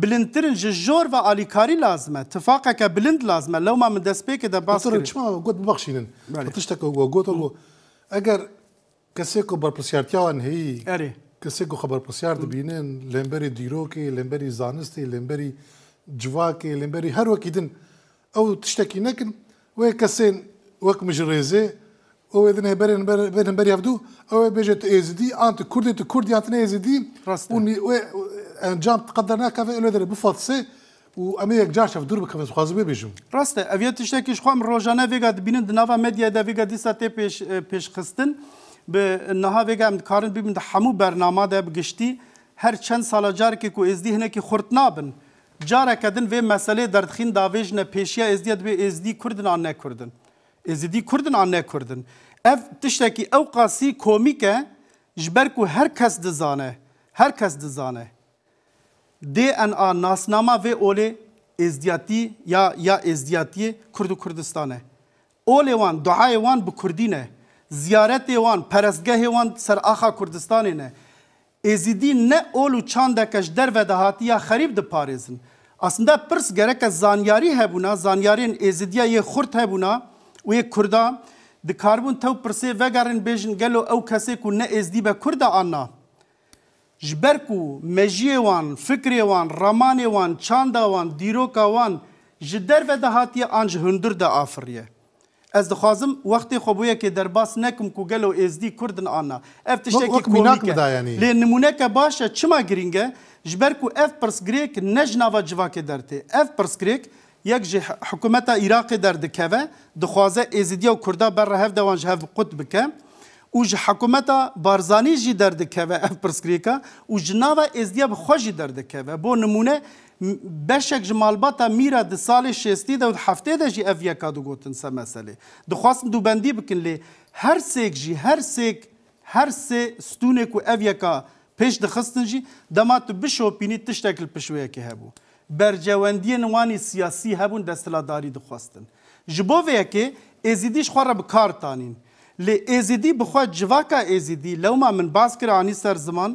بلندترن جور و آلیکاری لازمه تفاقه که بلند لازمه لو ما من دست پیک ده باس کرد چما گوت ببخشینن قطشتا که گوت گو اگر کسی که برپرسیارتیان هی اره کسی که خبر پرسیار دبینن لمبری دیروکی لمبری زانستی لمبری جواکی لمبری هر وکی دن او تشتكي نكن وكسين وك مجريزي او اذن برن برن برن يفدو او بيجت ايزدي انت كردي تو كردي انت ايزدي وني انجام تقدرنا کافه اولو داره بفاتسه و ئەمە یەک جاش دوور بکەم خوازم بێژم ڕاستە ئەوێت تشتێکیش خۆم ڕۆژانە وێگا دبین ناوا مدیادا وێگا دیسا تێ پێش پێشخستن بە نەها وێگا ئەم کارن ببین هەموو بەرنامادا بگشتی هەر چەند ساڵە جارێکی و ئێزدی هەنێکی خورد نابن جارەکەدن وێ مەسلێ دەردخین داوێژنە پێشیە ئێزدیت بێ ئێزدی کوردنان نەکردن ئێزدی کوردنان نەکردن ئەف تشتێکی ئەو قاسی کۆمیکە ji ber ku her kes dizane her kes dizane DNA nasnama ve ole ezdiyati ya ya ezdiyati Kurdu Kurdistan'e. Ole wan duaye wan bu Kurdine. Ziyarete wan perestgehê wan ser axa Kurdistanê ne. Êzîdî ne ol û çandekeş derve dehatiya xerîb diparêzin. Aslında pirs gereke zanyarî hebûna, zanyarên êzidiya yê xurt hebûna û yê Kurda dikarbûn tew pirsê vegerin bêjin gelo ew kesê ku ne êzdî be Kurda anna. ji ber ku mejiyê wan, fikrê wan, ramanê wan, çanda wan, dîroka wan ji derve de hatiye an ji hundir de afiriye. Ez dixwazim wextê xwebûyekê derbas nekim ku gelo êzdî Kurdin ana. Ev tiştekî komîk Lê nimûneke baş e çima giring e ji ber ku ev pirsgirêk ne ji nava civakê dertê. Ev pirsgirêk yek ji hikûmeta Iraqê derdikeve dixwaze êzidiya û Kurda berre hev dewan ji hev qut bike. او ج حکومتا بارزانی جی درد که و اف پرسکریکا او جناوا ازدیاب خوشی درد که و با نمونه بشک جمالباتا میرا د سال 60 او هفته د جی اف یکا دو گوتن سه مسئله دخواستم دو بندی بکن لی هر سیک جی هر سیک هر سه ستونه کو اف یکا پیش دخستن جی دما تو بشو پینی تشتکل پشویه که هبو برجواندی نوانی سیاسی هبون دستلاداری دخواستن جبو ویه که ازیدیش خواه را بکار تانین لی ایزیدی بخوا جواکا ایزیدی لوما من باز کرا عنی سر زمان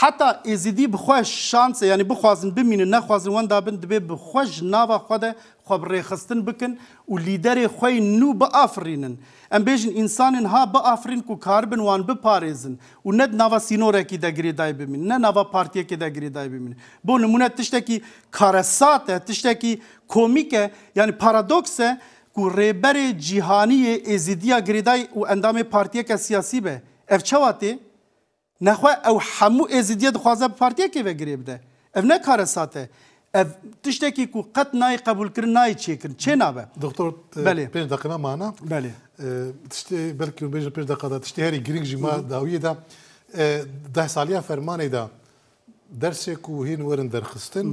حتی ایزیدی بخوا شانس یعنی بخوازن بمینن نخوازن وان دابن دبی بخوا جناوا خوا ده خوا بریخستن بکن و لیدر خوی نو بافرینن ام بیجن انسانن ها بافرین کو کاربن وان بپارزن و ند ناوا سینوره کی دگری دای بمین نه ناوا پارتیه کی دگری دای بمین بو نمونه تشتکی کارساته تشتکی کومیکه یعنی پارادوکسه کو ریبر جیهانی ازیدیا گریدای و اندام پارتیه که سیاسی به اف چواتی نخواه او همو ازیدیا دخوازه پارتیه که به گریب ده اف نه کار ساته اف تشتکی کو قط نای قبول کرن نای چی کرن چه نابه دکتر بله پنج دقیقه معنا بله تشتی بلکی بیش پنج دقیقه تشتی هری گرینگ جما داویه دا ده سالیا فرمانه دا درسی کو هین ورن درخستن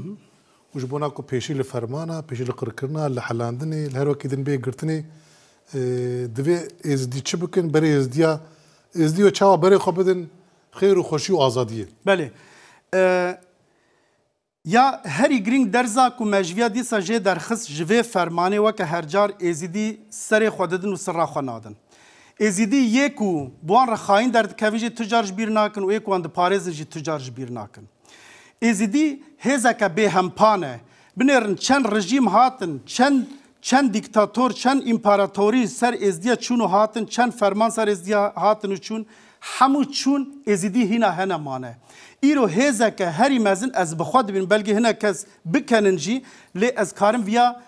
و ji bona ku pêşî li fermana, pêşî li qirkirina, li helandinê, li her wekî din bê girtinê divê êzdî çi bikin berê êzdiya êzdiyo çawa berê xwe bidin xêr û xweşî û azadiyê. Belê. Ya herî girîng derza ku mejviya dîsa jê derxist ji vê fermanê weke hercar êzîdî serê xwe didin û sirra xwe nadin. Êzîdî yê ku buwan re xaîn derdikevin jî tucar ji bîr nakin û ê ku wan diparêzin jî tucar ji bîr nakin. êzîdî hêzeke bêhempan e. Binêrin çend rejîm hatin, çend çend diktator, çend imparatorî ser êzdiya çûn û hatin, çend ferman ser êzdiya hatin û çûn, hemû çûn êzîdî hîna hene mane. Îro hêzeke herî mezin ez bixwe dibin, belgê hinek kes bikenin jî lê ez karim viya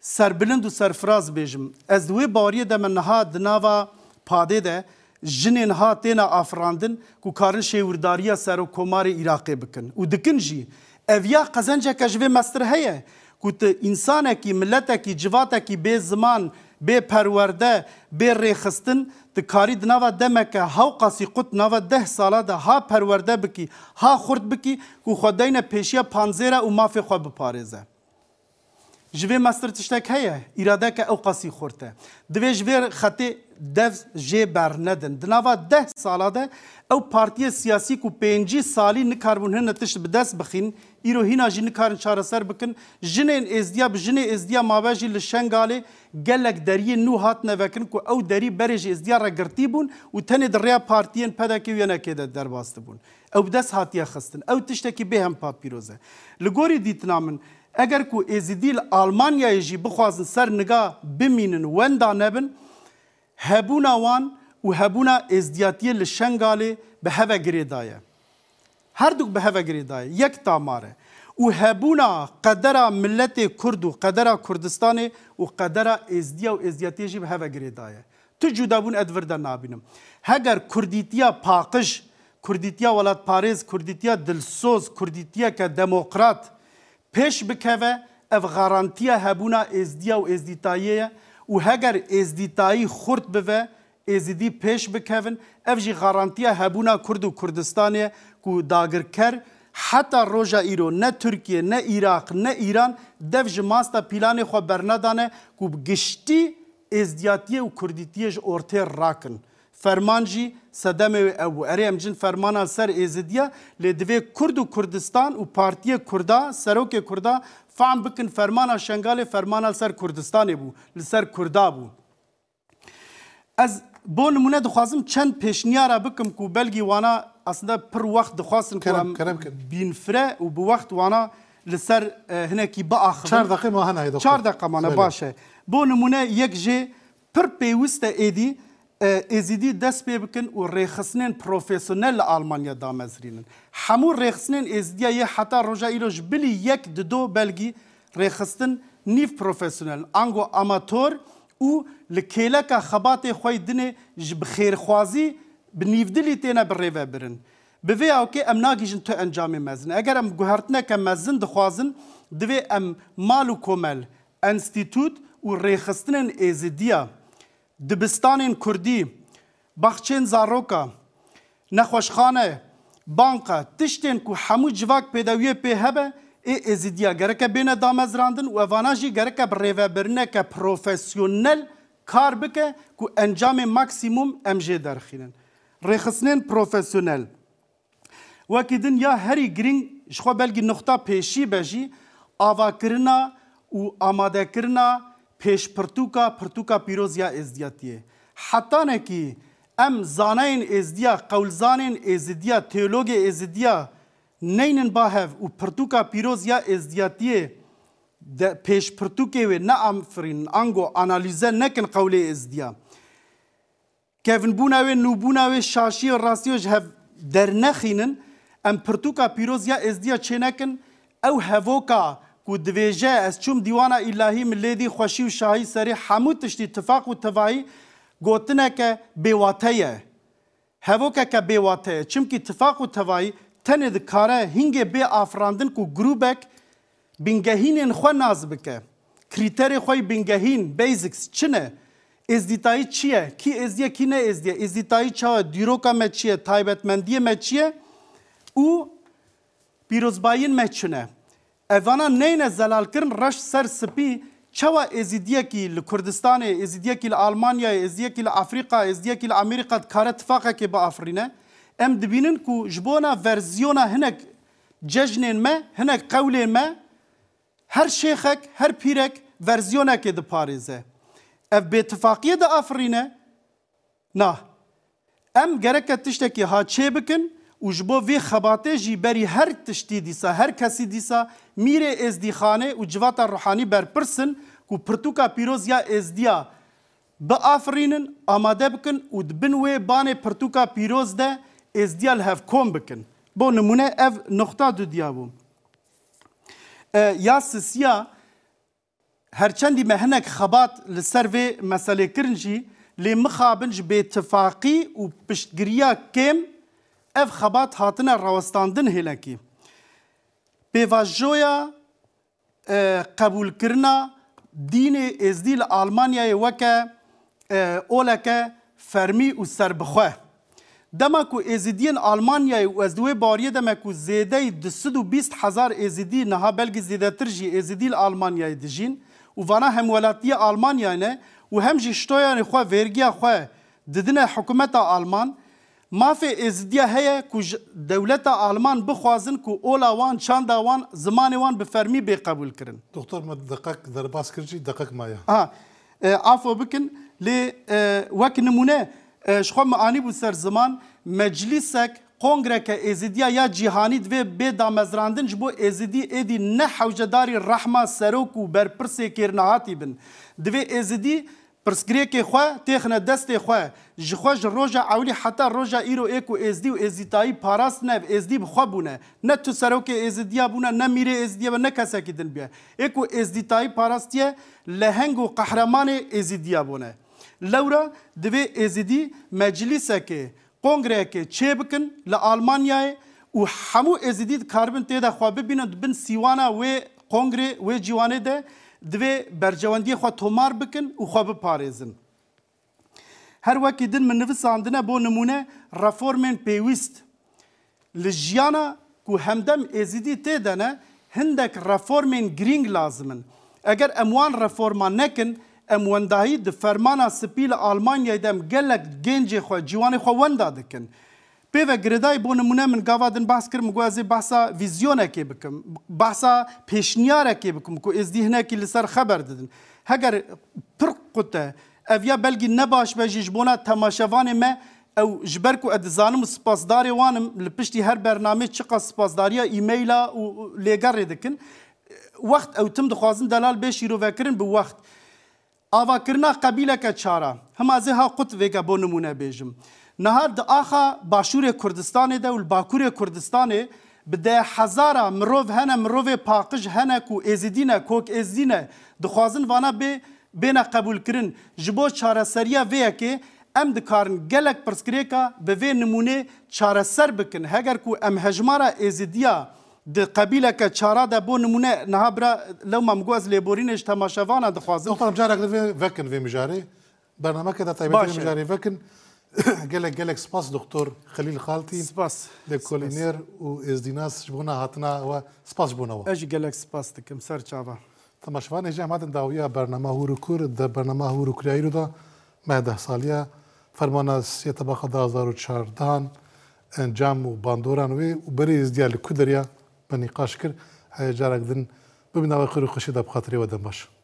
serbilind û serfiraz bêjim. Ez wê bariyê de min niha di nava padê de جنین ها تینا آفراندن کو کارن شیورداریا سر و کمار عراقی بکن و دکن جی اویا قزنجه کجوه مستر هیه کو ته انسانه کی ملته کی جواته کی به زمان به پرورده به ریخستن ته کاری د نوو دمکه هاو قاسی قوت نوو ده ساله ده ها پرورده بکی ها خورد بکی کو خدای نه پیشیا پانزره او مافی خو بپارزه جوی مستر تشتک هیه اراده که او قاسی خورته دوی جوی خطه dev jê bernedin. Di nava deh sala de ew partiya siyasî ku pêncî salî nikarbûn hine tişt bi dest bixîn, îro hîna jî nikarin çareser bikin, jinên êzdiya bi jinê êzdiya mabe jî li Şengalê gelek deriyê nû hatine vekin ku ew derî berê jî êzdiya regirtî bûn û tenê di rêya partiyên pedekê yenekê de derbas dibûn. Ew bi dest hatiye xistin. Ew tiştekî bêhempa pîroz e. Li gorî dîtina min, eger ku êzidî li Almanyayê jî bixwazin ser niga bimînin wenda nebin, Hebûna wan û hebûna êzdiyatiyê li Şengalê bi heve girê daye. Her duk bi heve girê daye. Yek tamar e. û hebûna qedera milletê Kurd û qedera Kurdistanê û qedera êzdiya û êzdiyatiyê jî bi heve girê daye. Tu cudabûn edvirde nabînim. Heger Kurdîtiya paqij, Kurdîtiya welatparêz, Kurdîtiya dilsoz, Kurdîtiyeke demokrat pêş bikeve ev garantiya hebûna êzdiya û êzdîtayê ye و هەگەر ئێزدیتایی خورد ببە ئێزیدی پێش بکەون ئەف ژی غارانتیە هەبوونا کورد و کوردستانێ و داگرکەر حتا ڕۆژە ئیرۆ نە تورکیە نە عیراق نە ئیران دەف ji ماста پیلانê xwe bernedane ku giştî êzdiyatiye û kurdîtiye ji ortê rakin. Ferman jî sedemê ew erê em cin fermana ser êzidiya lê divê Kurd û Kurdistan û Partiye Kurda serokê Kurda فهم بکن فرمانا شنگال فرمانا سر کردستان بو لسر کردا بو از بو نمونه دخوازم چند پیشنیارا بکم کو بلگی وانا اصلا پر وقت دخواستن کرم کرم بینفره و بو وقت وانا لسر هنکی با آخر چهار دقیقه ما هنه چهار دقیقه مانه باشه بو نمونه یک جه پر پیوسته ایدی êzîdî dest pê bikin û rêxistinên profesyonel li Almanya damezrînin. Hemû rêxistinên êzidiya yê heta roja îro ji bilî yek di do belgî rêxistin nîv profesyonel, ango amator û li kêleka xebatê xwe dinê ji bi xêrxwazî bi nîvdilî têne birêve birin. Bi vê awkê em nagîjin tu encamê mezin. Eger em guhertineke mezin dixwazin, divê em mal û komel, enstitût û rêxistinên êzidiya دبستانین کوردی باخچên zaroka nexweşxane banka tiştên ku hemû civak pêdewiyê pê hebe ê êzidiya gereke bêne damezrandin û evana jî gereke bi rêvebirneke profesyonel kar bike ku encamê maksimum em jê derxînin rêxisnên profesyonel wekî din ya herî giring ji xwe belgî nixta pêşî be jî avakirina û amadekirina پێشپرتوکە پرتوکە پیرۆزیا ئێزدیەتیە حتانێکی ئەم زانین ئێزدیا قەولزانین ئێزدیا تێلۆگی ئێزدیا نینن باهەv و پرتوکە پیرۆزیا ئێزدیەتیە پێشپرتوکێ وێ نەئامفرین ئەنگۆ ئانالیزە نەکن قەولێ ئێزدیا. کەڤنبووناوێ نوبووناوێ شاشیە ڕاستیۆژ هەف دەرنەخینن ئەم پرتوکە پیرۆزیا ئێزدیا چێنەکن ئەو هەڤۆکە، کو دویجه از چوم دیوانا الهی ملیدی خوشی و شاهی سری همو تشتی اتفاق و تواهی گوتنه که بیواتهیه هوکه که بیواتهیه چم که اتفاق و تواهی تنه دکاره هنگه بی آفراندن کو گروبک بینگهینین خو ناز بکه کریتری خوی بینگهین بیزکس چنه ازدیتایی چیه؟ کی ازدیه کی نه ازدیه؟ ازدیتایی چاوه دیروکا مچیه؟ تایبتمندیه مچیه؟ او پیروزباین مچونه؟ اوانا نین زلال کرن رش سر سپی چوا ازیدیکی ل کردستان ازیدیکی ل آلمانیا ازیدیکی ل افریقا ازیدیکی ل امریکا کار اتفاقه که با افرینه ام دبینن کو جبونا ورزیونا هنک ججنین ما هنک قولین ما هر شیخک هر پیرک ورزیونا که ده پاریزه اف به اتفاقیه ده افرینه نه ام گرکه تشتکی ها چه بکن و ji bo vê xebatê jî berî her tiştî dîsa her kesî dîsa mîrê êzdîxane û civata ruhanî berpirsin ku pirtûka pîroz ya êzdiya biafrînin amade bikin û dibin wê banê pirtûka pîroz de êzdiya li hev kom bikin bo nimûne ev nixta du diya bû e, ya sisiya herçendî me hinek xebat li ser vê meselêkirin jî lê mixabin ji bêtifaqî û piştgiriya kêm ev xebat hatine rawestandin hêlekî. Pêvajoya e, qebûlkirina dînê êzdî li Almanyayê weke e, oleke fermî û serbixwe. Dema ku êzidiyên Almanyayê û ez wê bariyê deme ku zêdeyî di sid û bîst hezar êzidî niha belgî zêdetir jî êzidî li Almanyayê dijîn û vana hem welatiya Almanyayê ne û hem jî ştoyanê xwe vergiya xwe didine hikûmeta Alman, Mafê êzidiya heye ku ji dewleta Alman bixwazin ku ola wan çanda wan zimanê wan bi fermî bêqebûl kirin. Doktor me deqek derbas kir jî deqek maye. Ha afo bikin lê wek nimune ji xwe me anîbû ser ziman meclîsek kongreke êzidiya ya cîhanî divê bê damezrandin ji bo êzidî êdî ne hewcedarî rehma serok û berpirsê kêrnehatî bin. Divê êzidî پرسگریکی خواه تیخنه دستی خواه جخوا جر روژا اولی حتی روژا ایرو ایکو ازدی و ازدیتایی پاراست نه ازدی بخوا بونه نه تو سروک ازدیا بونه نه میره ازدیا و نه کسی که دن بیه ایکو ازدیتایی پاراستیه لهنگ و قهرمان ازدیا بونه لورا دوی ازدی مجلسه که کنگره که چه بکن لآلمانیای و همو ازدید کاربن تیده خواه ببینند بن سیوانا و کنگره و جیوانه ده دوی برجواندی خو تومار بکن و خو بپارێزن هەر وەکی دن من نویساندنە بۆ نمونە ڕەفۆرمێن پێویست li jiyana ku hemdem êzîdî têde ne hindek reformên girîng lazim in. Eger em wan reforma nekin, em wendahî di fermana spî li Almanyayê dem gelek gencê xwe ciwanê xwe wenda dikin. پیوه گردای بو نمونه من گاوا دن بحث کرم گوازی بحثا ویزیونه کې بکم بحثا پیشنیاره کې بکم کو از دهنه کې لسر خبر ددن هگر پر قوته اویا بلګي نه باش به جبونه تماشوان ما او جبر کو ادزانم سپاسدار وانم لپشتي هر برنامه چقه سپاسداریا ایمیلا او لګر دکن وخت او تم دخوازن دلال به شیرو وکرن به وخت آوا کرنا قبیله که چاره هم از ها قط وگا بو نمونه بیجم نها د آخا باشور کردستان ده و الباکور کردستان بده هزارا مروف هنه مروف پاقش هنه کو ازیدینه کوک ازیدینه دخوازن وانا به بین قبول کرن جبو چاره سریه ویه که ام دکارن گلک پرسکریکا به وی نمونه چاره سر بکن هگر کو ام هجمارا ازیدیا د قبیله که چاره ده بو نمونه نها برا لو ممگوز لیبورینش تماشاوانا دخوازن. اخوانم جارک وکن وی مجاره برنامه که ده طیبه مجاره وکن gelek gelek spas doktor Xelil Xaltî. Spas. Dekolîner û êzdînas ji bona hatina we spas ji bona we. Ez ji gelek spas dikim ser çava. Temaşvanê ji hematin dawiya bername Hûrûkur de bername Hûrûkuriyayî rû da me deh saliya fermana sê tebaxa da azar û çardan encam û bandoran wê û berê êzdiya li ku deriya bi nîqaş kir heye carek din bibîna we xêr û xweşî de bi xatirê we din baş.